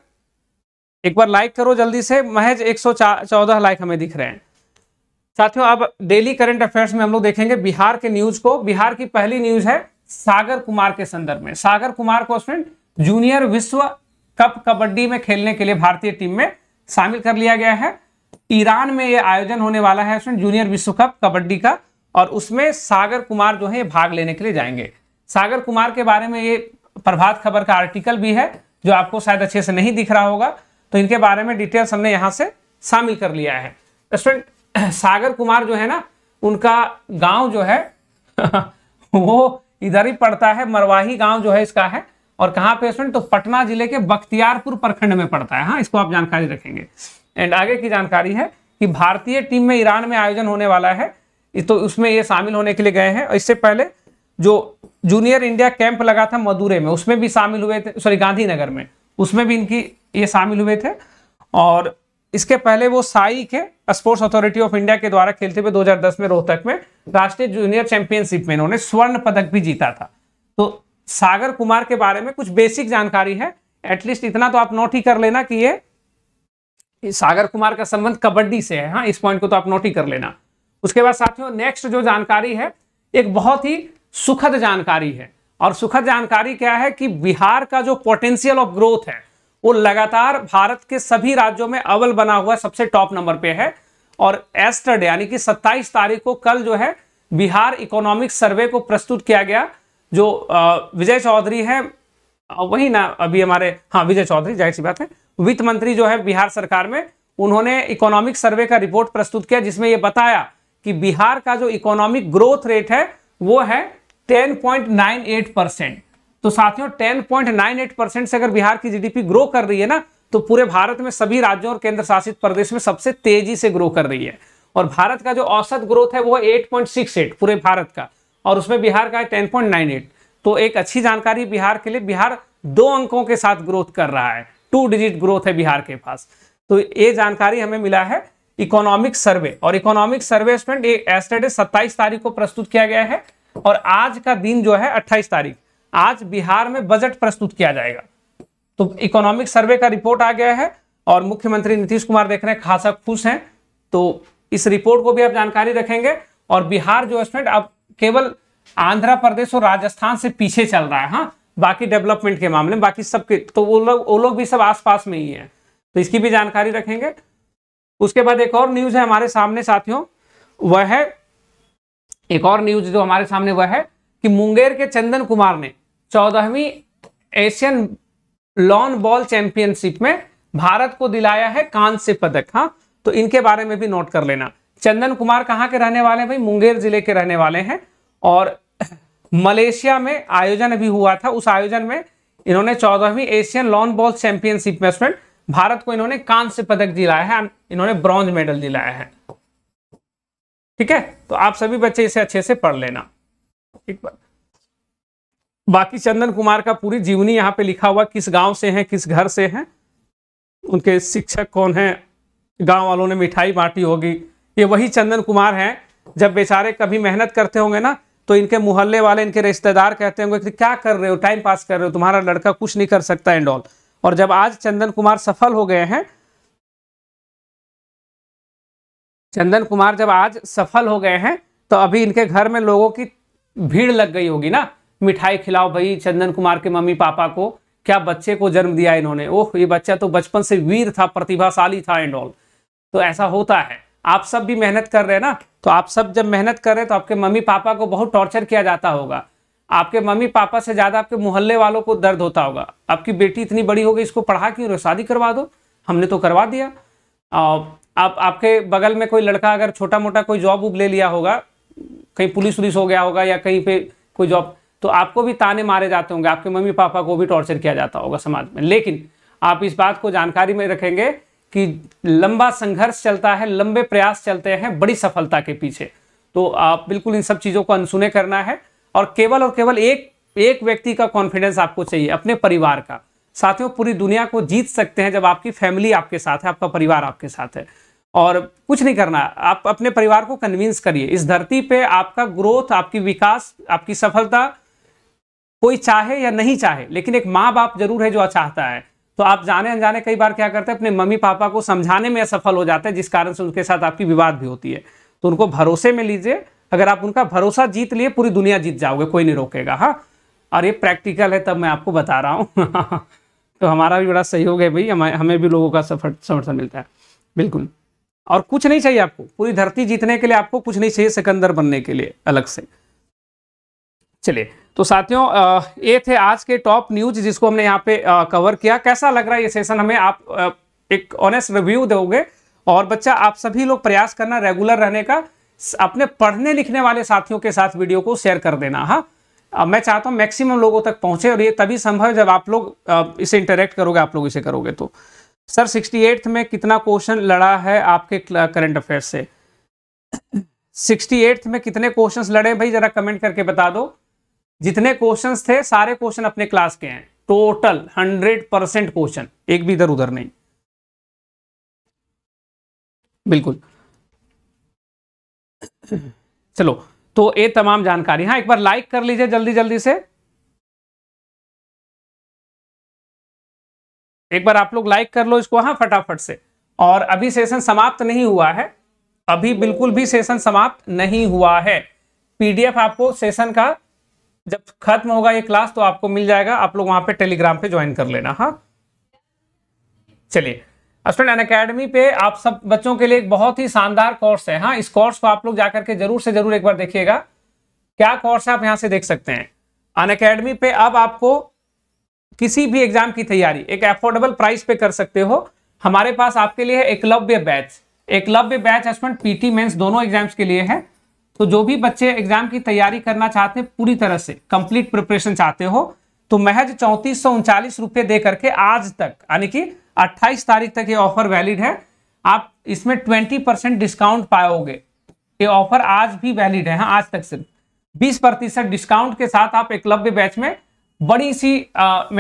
एक बार लाइक करो जल्दी से महज एक लाइक हमें दिख रहे हैं साथियों अब डेली करंट अफेयर्स में हम लोग देखेंगे बिहार के न्यूज को बिहार की पहली न्यूज है सागर कुमार के संदर्भ में सागर कुमार को स्टूडेंट जूनियर विश्व कप कबड्डी में खेलने के लिए भारतीय टीम में शामिल कर लिया गया है ईरान में यह आयोजन होने वाला है स्टूडेंट जूनियर विश्व कप कबड्डी का और उसमें सागर कुमार जो है भाग लेने के लिए जाएंगे सागर कुमार के बारे में ये प्रभात खबर का आर्टिकल भी है जो आपको शायद अच्छे से नहीं दिख रहा होगा तो इनके बारे में डिटेल्स हमने यहाँ से शामिल कर लिया है स्टूडेंट [CLEARS THROAT] सागर कुमार जो है ना उनका गांव जो है [LAUGHS] वो इधर ही पड़ता है मरवाही गांव जो है इसका है और कहाँ पे स्टूडेंट तो पटना जिले के बख्तियारपुर प्रखंड में पड़ता है हाँ इसको आप जानकारी रखेंगे एंड आगे की जानकारी है कि भारतीय टीम में ईरान में आयोजन होने वाला है तो उसमें ये शामिल होने के लिए गए हैं और इससे पहले जो जूनियर इंडिया कैंप लगा था मदुरे में उसमें भी शामिल हुए थे सॉरी गांधीनगर में उसमें भी इनकी ये शामिल हुए थे और इसके पहले वो साई के स्पोर्ट्स अथॉरिटी ऑफ इंडिया के द्वारा खेलते हुए 2010 में रोहतक में राष्ट्रीय जूनियर चैंपियनशिप में इन्होंने स्वर्ण पदक भी जीता था तो सागर कुमार के बारे में कुछ बेसिक जानकारी है एटलीस्ट इतना तो आप नोट ही कर लेना कि ये सागर कुमार का संबंध कबड्डी से है हाँ इस पॉइंट को तो आप नोट ही कर लेना उसके बाद साथियों नेक्स्ट जो जानकारी है एक बहुत ही सुखद जानकारी है और सुखद जानकारी क्या है कि बिहार का जो पोटेंशियल ऑफ ग्रोथ है वो लगातार भारत के सभी राज्यों में अव्वल बना हुआ सबसे टॉप नंबर पे है और एस्टरडे यानी कि 27 तारीख को कल जो है बिहार इकोनॉमिक सर्वे को प्रस्तुत किया गया जो विजय चौधरी है वही ना अभी हमारे हाँ विजय चौधरी जाहिर सी बात है वित्त मंत्री जो है बिहार सरकार में उन्होंने इकोनॉमिक सर्वे का रिपोर्ट प्रस्तुत किया जिसमें यह बताया कि बिहार का जो इकोनॉमिक ग्रोथ रेट है वो है टेन परसेंट तो साथियों 10.98 परसेंट से अगर बिहार की जीडीपी ग्रो कर रही है ना तो पूरे भारत में सभी राज्यों और केंद्र शासित प्रदेश में सबसे तेजी से ग्रो कर रही है और भारत का जो औसत ग्रोथ है वो है एट पूरे भारत का और उसमें बिहार का है 10.98 तो एक अच्छी जानकारी बिहार के लिए बिहार दो अंकों के साथ ग्रोथ कर रहा है टू डिजिट ग्रोथ है बिहार के पास तो ये जानकारी हमें मिला है इकोनॉमिक सर्वे और इकोनॉमिक सर्वे स्टूडेंट एस्टरडे 27 तारीख को प्रस्तुत किया गया है और आज का दिन जो है 28 तारीख आज बिहार में बजट प्रस्तुत किया जाएगा तो इकोनॉमिक सर्वे का रिपोर्ट आ गया है और मुख्यमंत्री नीतीश कुमार देख रहे हैं खासा खुश हैं तो इस रिपोर्ट को भी आप जानकारी रखेंगे और बिहार जो स्टेट अब केवल आंध्र प्रदेश और राजस्थान से पीछे चल रहा है हाँ बाकी डेवलपमेंट के मामले में बाकी सबके तो वो लोग वो लोग भी सब आसपास में ही हैं तो इसकी भी जानकारी रखेंगे उसके बाद एक और न्यूज़ है हमारे सामने साथियों वह है एक और न्यूज़ जो हमारे सामने वह है कि मुंगेर के चंदन कुमार ने चौदहवीं एशियन लॉन बॉल चैंपियनशिप में भारत को दिलाया है कांस्य पदक हाँ तो इनके बारे में भी नोट कर लेना चंदन कुमार कहाँ के रहने वाले हैं भाई मुंगेर जिले के रहने वाले हैं और मलेशिया में आयोजन भी हुआ था उस आयोजन में इन्होंने चौदहवीं एशियन लॉन बॉल चैंपियनशिप में स्टूडेंट भारत को इन्होंने कांस्य पदक दिलाया है इन्होंने ब्रॉन्ज मेडल दिलाया है ठीक है तो आप सभी बच्चे इसे अच्छे से पढ़ लेना ठीक बात बाकी चंदन कुमार का पूरी जीवनी यहाँ पे लिखा हुआ किस गांव से हैं किस घर से हैं उनके शिक्षक कौन हैं गांव वालों ने मिठाई बांटी होगी ये वही चंदन कुमार हैं जब बेचारे कभी मेहनत करते होंगे ना तो इनके मोहल्ले वाले इनके रिश्तेदार कहते होंगे कि क्या कर रहे हो टाइम पास कर रहे हो तुम्हारा लड़का कुछ नहीं कर सकता एंड ऑल और जब आज चंदन कुमार सफल हो गए हैं चंदन कुमार जब आज सफल हो गए हैं तो अभी इनके घर में लोगों की भीड़ लग गई होगी ना मिठाई खिलाओ भाई चंदन कुमार के मम्मी पापा को क्या बच्चे को जन्म दिया इन्होंने ओह ये बच्चा तो बचपन से वीर था प्रतिभाशाली था एंड ऑल तो ऐसा होता है आप सब भी मेहनत कर रहे हैं ना तो आप सब जब मेहनत कर रहे हैं तो आपके मम्मी पापा को बहुत टॉर्चर किया जाता होगा आपके मम्मी पापा से ज़्यादा आपके मोहल्ले वालों को दर्द होता होगा आपकी बेटी इतनी बड़ी हो गई इसको पढ़ा क्यों शादी करवा दो हमने तो करवा दिया आप आपके बगल में कोई लड़का अगर छोटा मोटा कोई जॉब उब ले लिया होगा कहीं पुलिस उलिस हो गया होगा या कहीं पे कोई जॉब तो आपको भी ताने मारे जाते होंगे आपके मम्मी पापा को भी टॉर्चर किया जाता होगा समाज में लेकिन आप इस बात को जानकारी में रखेंगे कि लंबा संघर्ष चलता है लंबे प्रयास चलते हैं बड़ी सफलता के पीछे तो आप बिल्कुल इन सब चीज़ों को अनसुने करना है और केवल और केवल एक एक व्यक्ति का कॉन्फिडेंस आपको चाहिए अपने परिवार का साथियों पूरी दुनिया को जीत सकते हैं जब आपकी फैमिली आपके साथ है आपका परिवार आपके साथ है और कुछ नहीं करना आप अपने परिवार को कन्विंस करिए इस धरती पे आपका ग्रोथ आपकी विकास आपकी सफलता कोई चाहे या नहीं चाहे लेकिन एक माँ बाप जरूर है जो चाहता है तो आप जाने अनजाने कई बार क्या करते हैं अपने मम्मी पापा को समझाने में असफल हो जाते हैं जिस कारण से उनके साथ आपकी विवाद भी होती है तो उनको भरोसे में लीजिए अगर आप उनका भरोसा जीत लिए पूरी दुनिया जीत जाओगे कोई नहीं रोकेगा हाँ और ये प्रैक्टिकल है तब मैं आपको बता रहा हूँ [LAUGHS] तो हमारा भी बड़ा सहयोग है भाई हमें भी लोगों का समर्थन मिलता है बिल्कुल और कुछ नहीं चाहिए आपको पूरी धरती जीतने के लिए आपको कुछ नहीं चाहिए सिकंदर बनने के लिए अलग से चलिए तो साथियों ये थे आज के टॉप न्यूज जिसको हमने यहाँ पे कवर किया कैसा लग रहा है ये सेशन हमें आप एक ऑनेस्ट रिव्यू दोगे और बच्चा आप सभी लोग प्रयास करना रेगुलर रहने का अपने पढ़ने लिखने वाले साथियों के साथ वीडियो को शेयर कर देना हाँ मैं चाहता हूँ मैक्सिमम लोगों तक पहुँचे और ये तभी संभव जब आप लोग इसे इंटरेक्ट करोगे आप लोग इसे करोगे तो सर सिक्सटी एट्थ में कितना क्वेश्चन लड़ा है आपके करंट अफेयर्स से सिक्सटी एट्थ में कितने क्वेश्चन लड़े भाई जरा कमेंट करके बता दो जितने क्वेश्चंस थे सारे क्वेश्चन अपने क्लास के हैं टोटल हंड्रेड परसेंट क्वेश्चन एक भी इधर उधर नहीं बिल्कुल चलो तो ये तमाम जानकारी हाँ एक बार लाइक कर लीजिए जल्दी जल्दी से एक बार आप लोग लाइक कर लो इसको हाँ फटाफट से और अभी सेशन समाप्त नहीं हुआ है अभी बिल्कुल भी सेशन समाप्त नहीं हुआ है पीडीएफ आपको सेशन का जब खत्म होगा ये क्लास तो आपको मिल जाएगा आप लोग वहां पे टेलीग्राम पे ज्वाइन कर लेना हाँ चलिए स्टूडेंट अकेडमी पे आप सब बच्चों के लिए एक बहुत ही शानदार कोर्स है हाँ इस कोर्स को आप लोग जाकर के जरूर से जरूर एक बार देखिएगा क्या कोर्स है आप यहाँ से देख सकते हैं अन अकेडमी पे अब आपको किसी भी एग्जाम की तैयारी एक अफोर्डेबल प्राइस पे कर सकते हो हमारे पास आपके लिए है Eklavya batch Eklavya batch student PT mains दोनों एग्जाम्स के लिए है तो जो भी बच्चे एग्जाम की तैयारी करना चाहते हैं पूरी तरह से कंप्लीट प्रिपरेशन चाहते हो तो महज चौंतीस सौ उनचालीस रुपए दे करके आज तक यानी कि 28 तारीख तक ये ऑफर वैलिड है आप इसमें 20 परसेंट डिस्काउंट पाओगे ये ऑफर आज भी वैलिड है हाँ आज तक सिर्फ 20 प्रतिशत डिस्काउंट के साथ आप एकलव्य बैच में बड़ी सी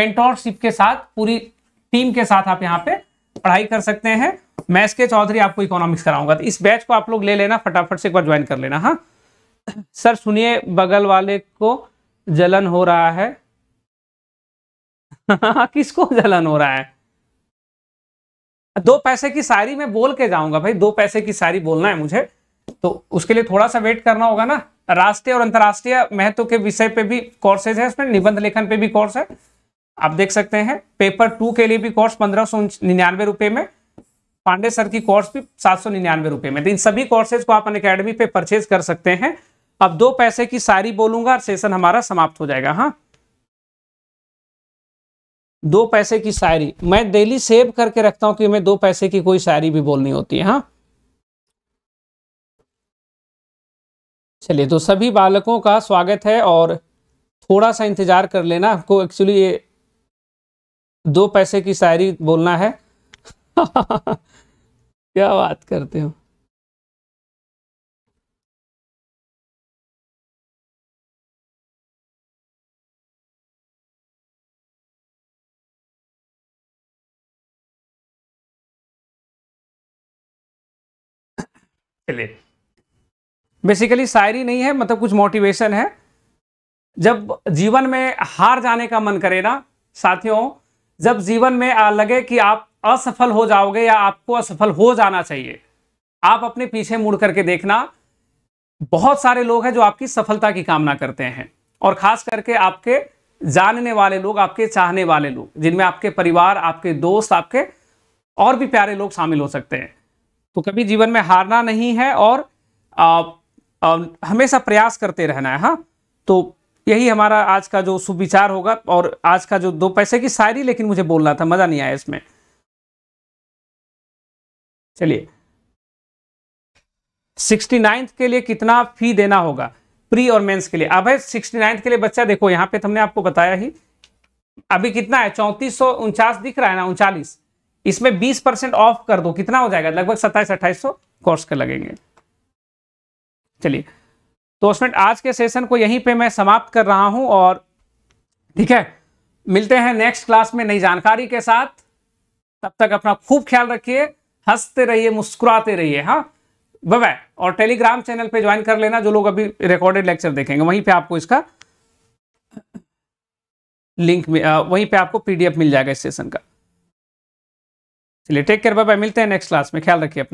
मेंटोरशिप के साथ पूरी टीम के साथ आप यहाँ पे पढ़ाई कर सकते हैं मैथ्स के चौधरी आपको इकोनॉमिक्स कराऊंगा तो इस बैच को आप लोग ले लेना फटाफट से एक बार ज्वाइन कर लेना हाँ सर सुनिए बगल वाले को जलन हो रहा है [LAUGHS] किसको जलन हो रहा है दो पैसे की सारी मैं बोल के जाऊंगा भाई दो पैसे की सारी बोलना है मुझे तो उसके लिए थोड़ा सा वेट करना होगा ना राष्ट्रीय और अंतर्राष्ट्रीय महत्व के विषय पे भी कोर्सेज है उसमें निबंध लेखन पे भी कोर्स है आप देख सकते हैं पेपर टू के लिए भी कोर्स पंद्रह सौ निन्यानवे रुपए में पांडे सर की कोर्स भी सात सौ निन्यानवे रुपए में तो इन सभी कोर्सेज को आप अन अकेडमी पे परचेज कर सकते हैं अब दो पैसे की सारी बोलूंगा सेशन हमारा समाप्त हो जाएगा हाँ दो पैसे की शायरी मैं डेली सेव करके रखता हूं कि मैं दो पैसे की कोई शायरी भी बोलनी होती है हाँ चलिए तो सभी बालकों का स्वागत है और थोड़ा सा इंतज़ार कर लेना आपको एक्चुअली ये दो पैसे की शायरी बोलना है [LAUGHS] क्या बात करते हो चलिए बेसिकली शायरी नहीं है मतलब कुछ मोटिवेशन है जब जीवन में हार जाने का मन करे ना साथियों जब जीवन में लगे कि आप असफल हो जाओगे या आपको असफल हो जाना चाहिए आप अपने पीछे मुड़ करके देखना बहुत सारे लोग हैं जो आपकी सफलता की कामना करते हैं और खास करके आपके जानने वाले लोग आपके चाहने वाले लोग जिनमें आपके परिवार आपके दोस्त आपके और भी प्यारे लोग शामिल हो सकते हैं तो कभी जीवन में हारना नहीं है और आ, आ, हमेशा प्रयास करते रहना है हाँ तो यही हमारा आज का जो सुविचार होगा और आज का जो दो पैसे की शायरी लेकिन मुझे बोलना था मज़ा नहीं आया इसमें चलिए सिक्सटी नाइन्थ के लिए कितना फी देना होगा प्री और मेंस के लिए अब है सिक्सटी के लिए बच्चा देखो यहाँ पे हमने आपको बताया ही अभी कितना है चौंतीस दिख रहा है ना उनचालीस इसमें बीस परसेंट ऑफ कर दो कितना हो जाएगा लगभग सत्ताईस अट्ठाईस सौ कोर्स के लगेंगे चलिए तो उसमें आज के सेशन को यहीं पे मैं समाप्त कर रहा हूं और ठीक है मिलते हैं नेक्स्ट क्लास में नई जानकारी के साथ तब तक अपना खूब ख्याल रखिए हंसते रहिए मुस्कुराते रहिए हाँ बाय और टेलीग्राम चैनल पे ज्वाइन कर लेना जो लोग अभी रिकॉर्डेड लेक्चर देखेंगे वहीं पे आपको इसका लिंक में वहीं पे आपको पीडीएफ मिल जाएगा इस सेशन का चलिए टेक केयर बाय मिलते हैं नेक्स्ट क्लास में ख्याल रखिए अपना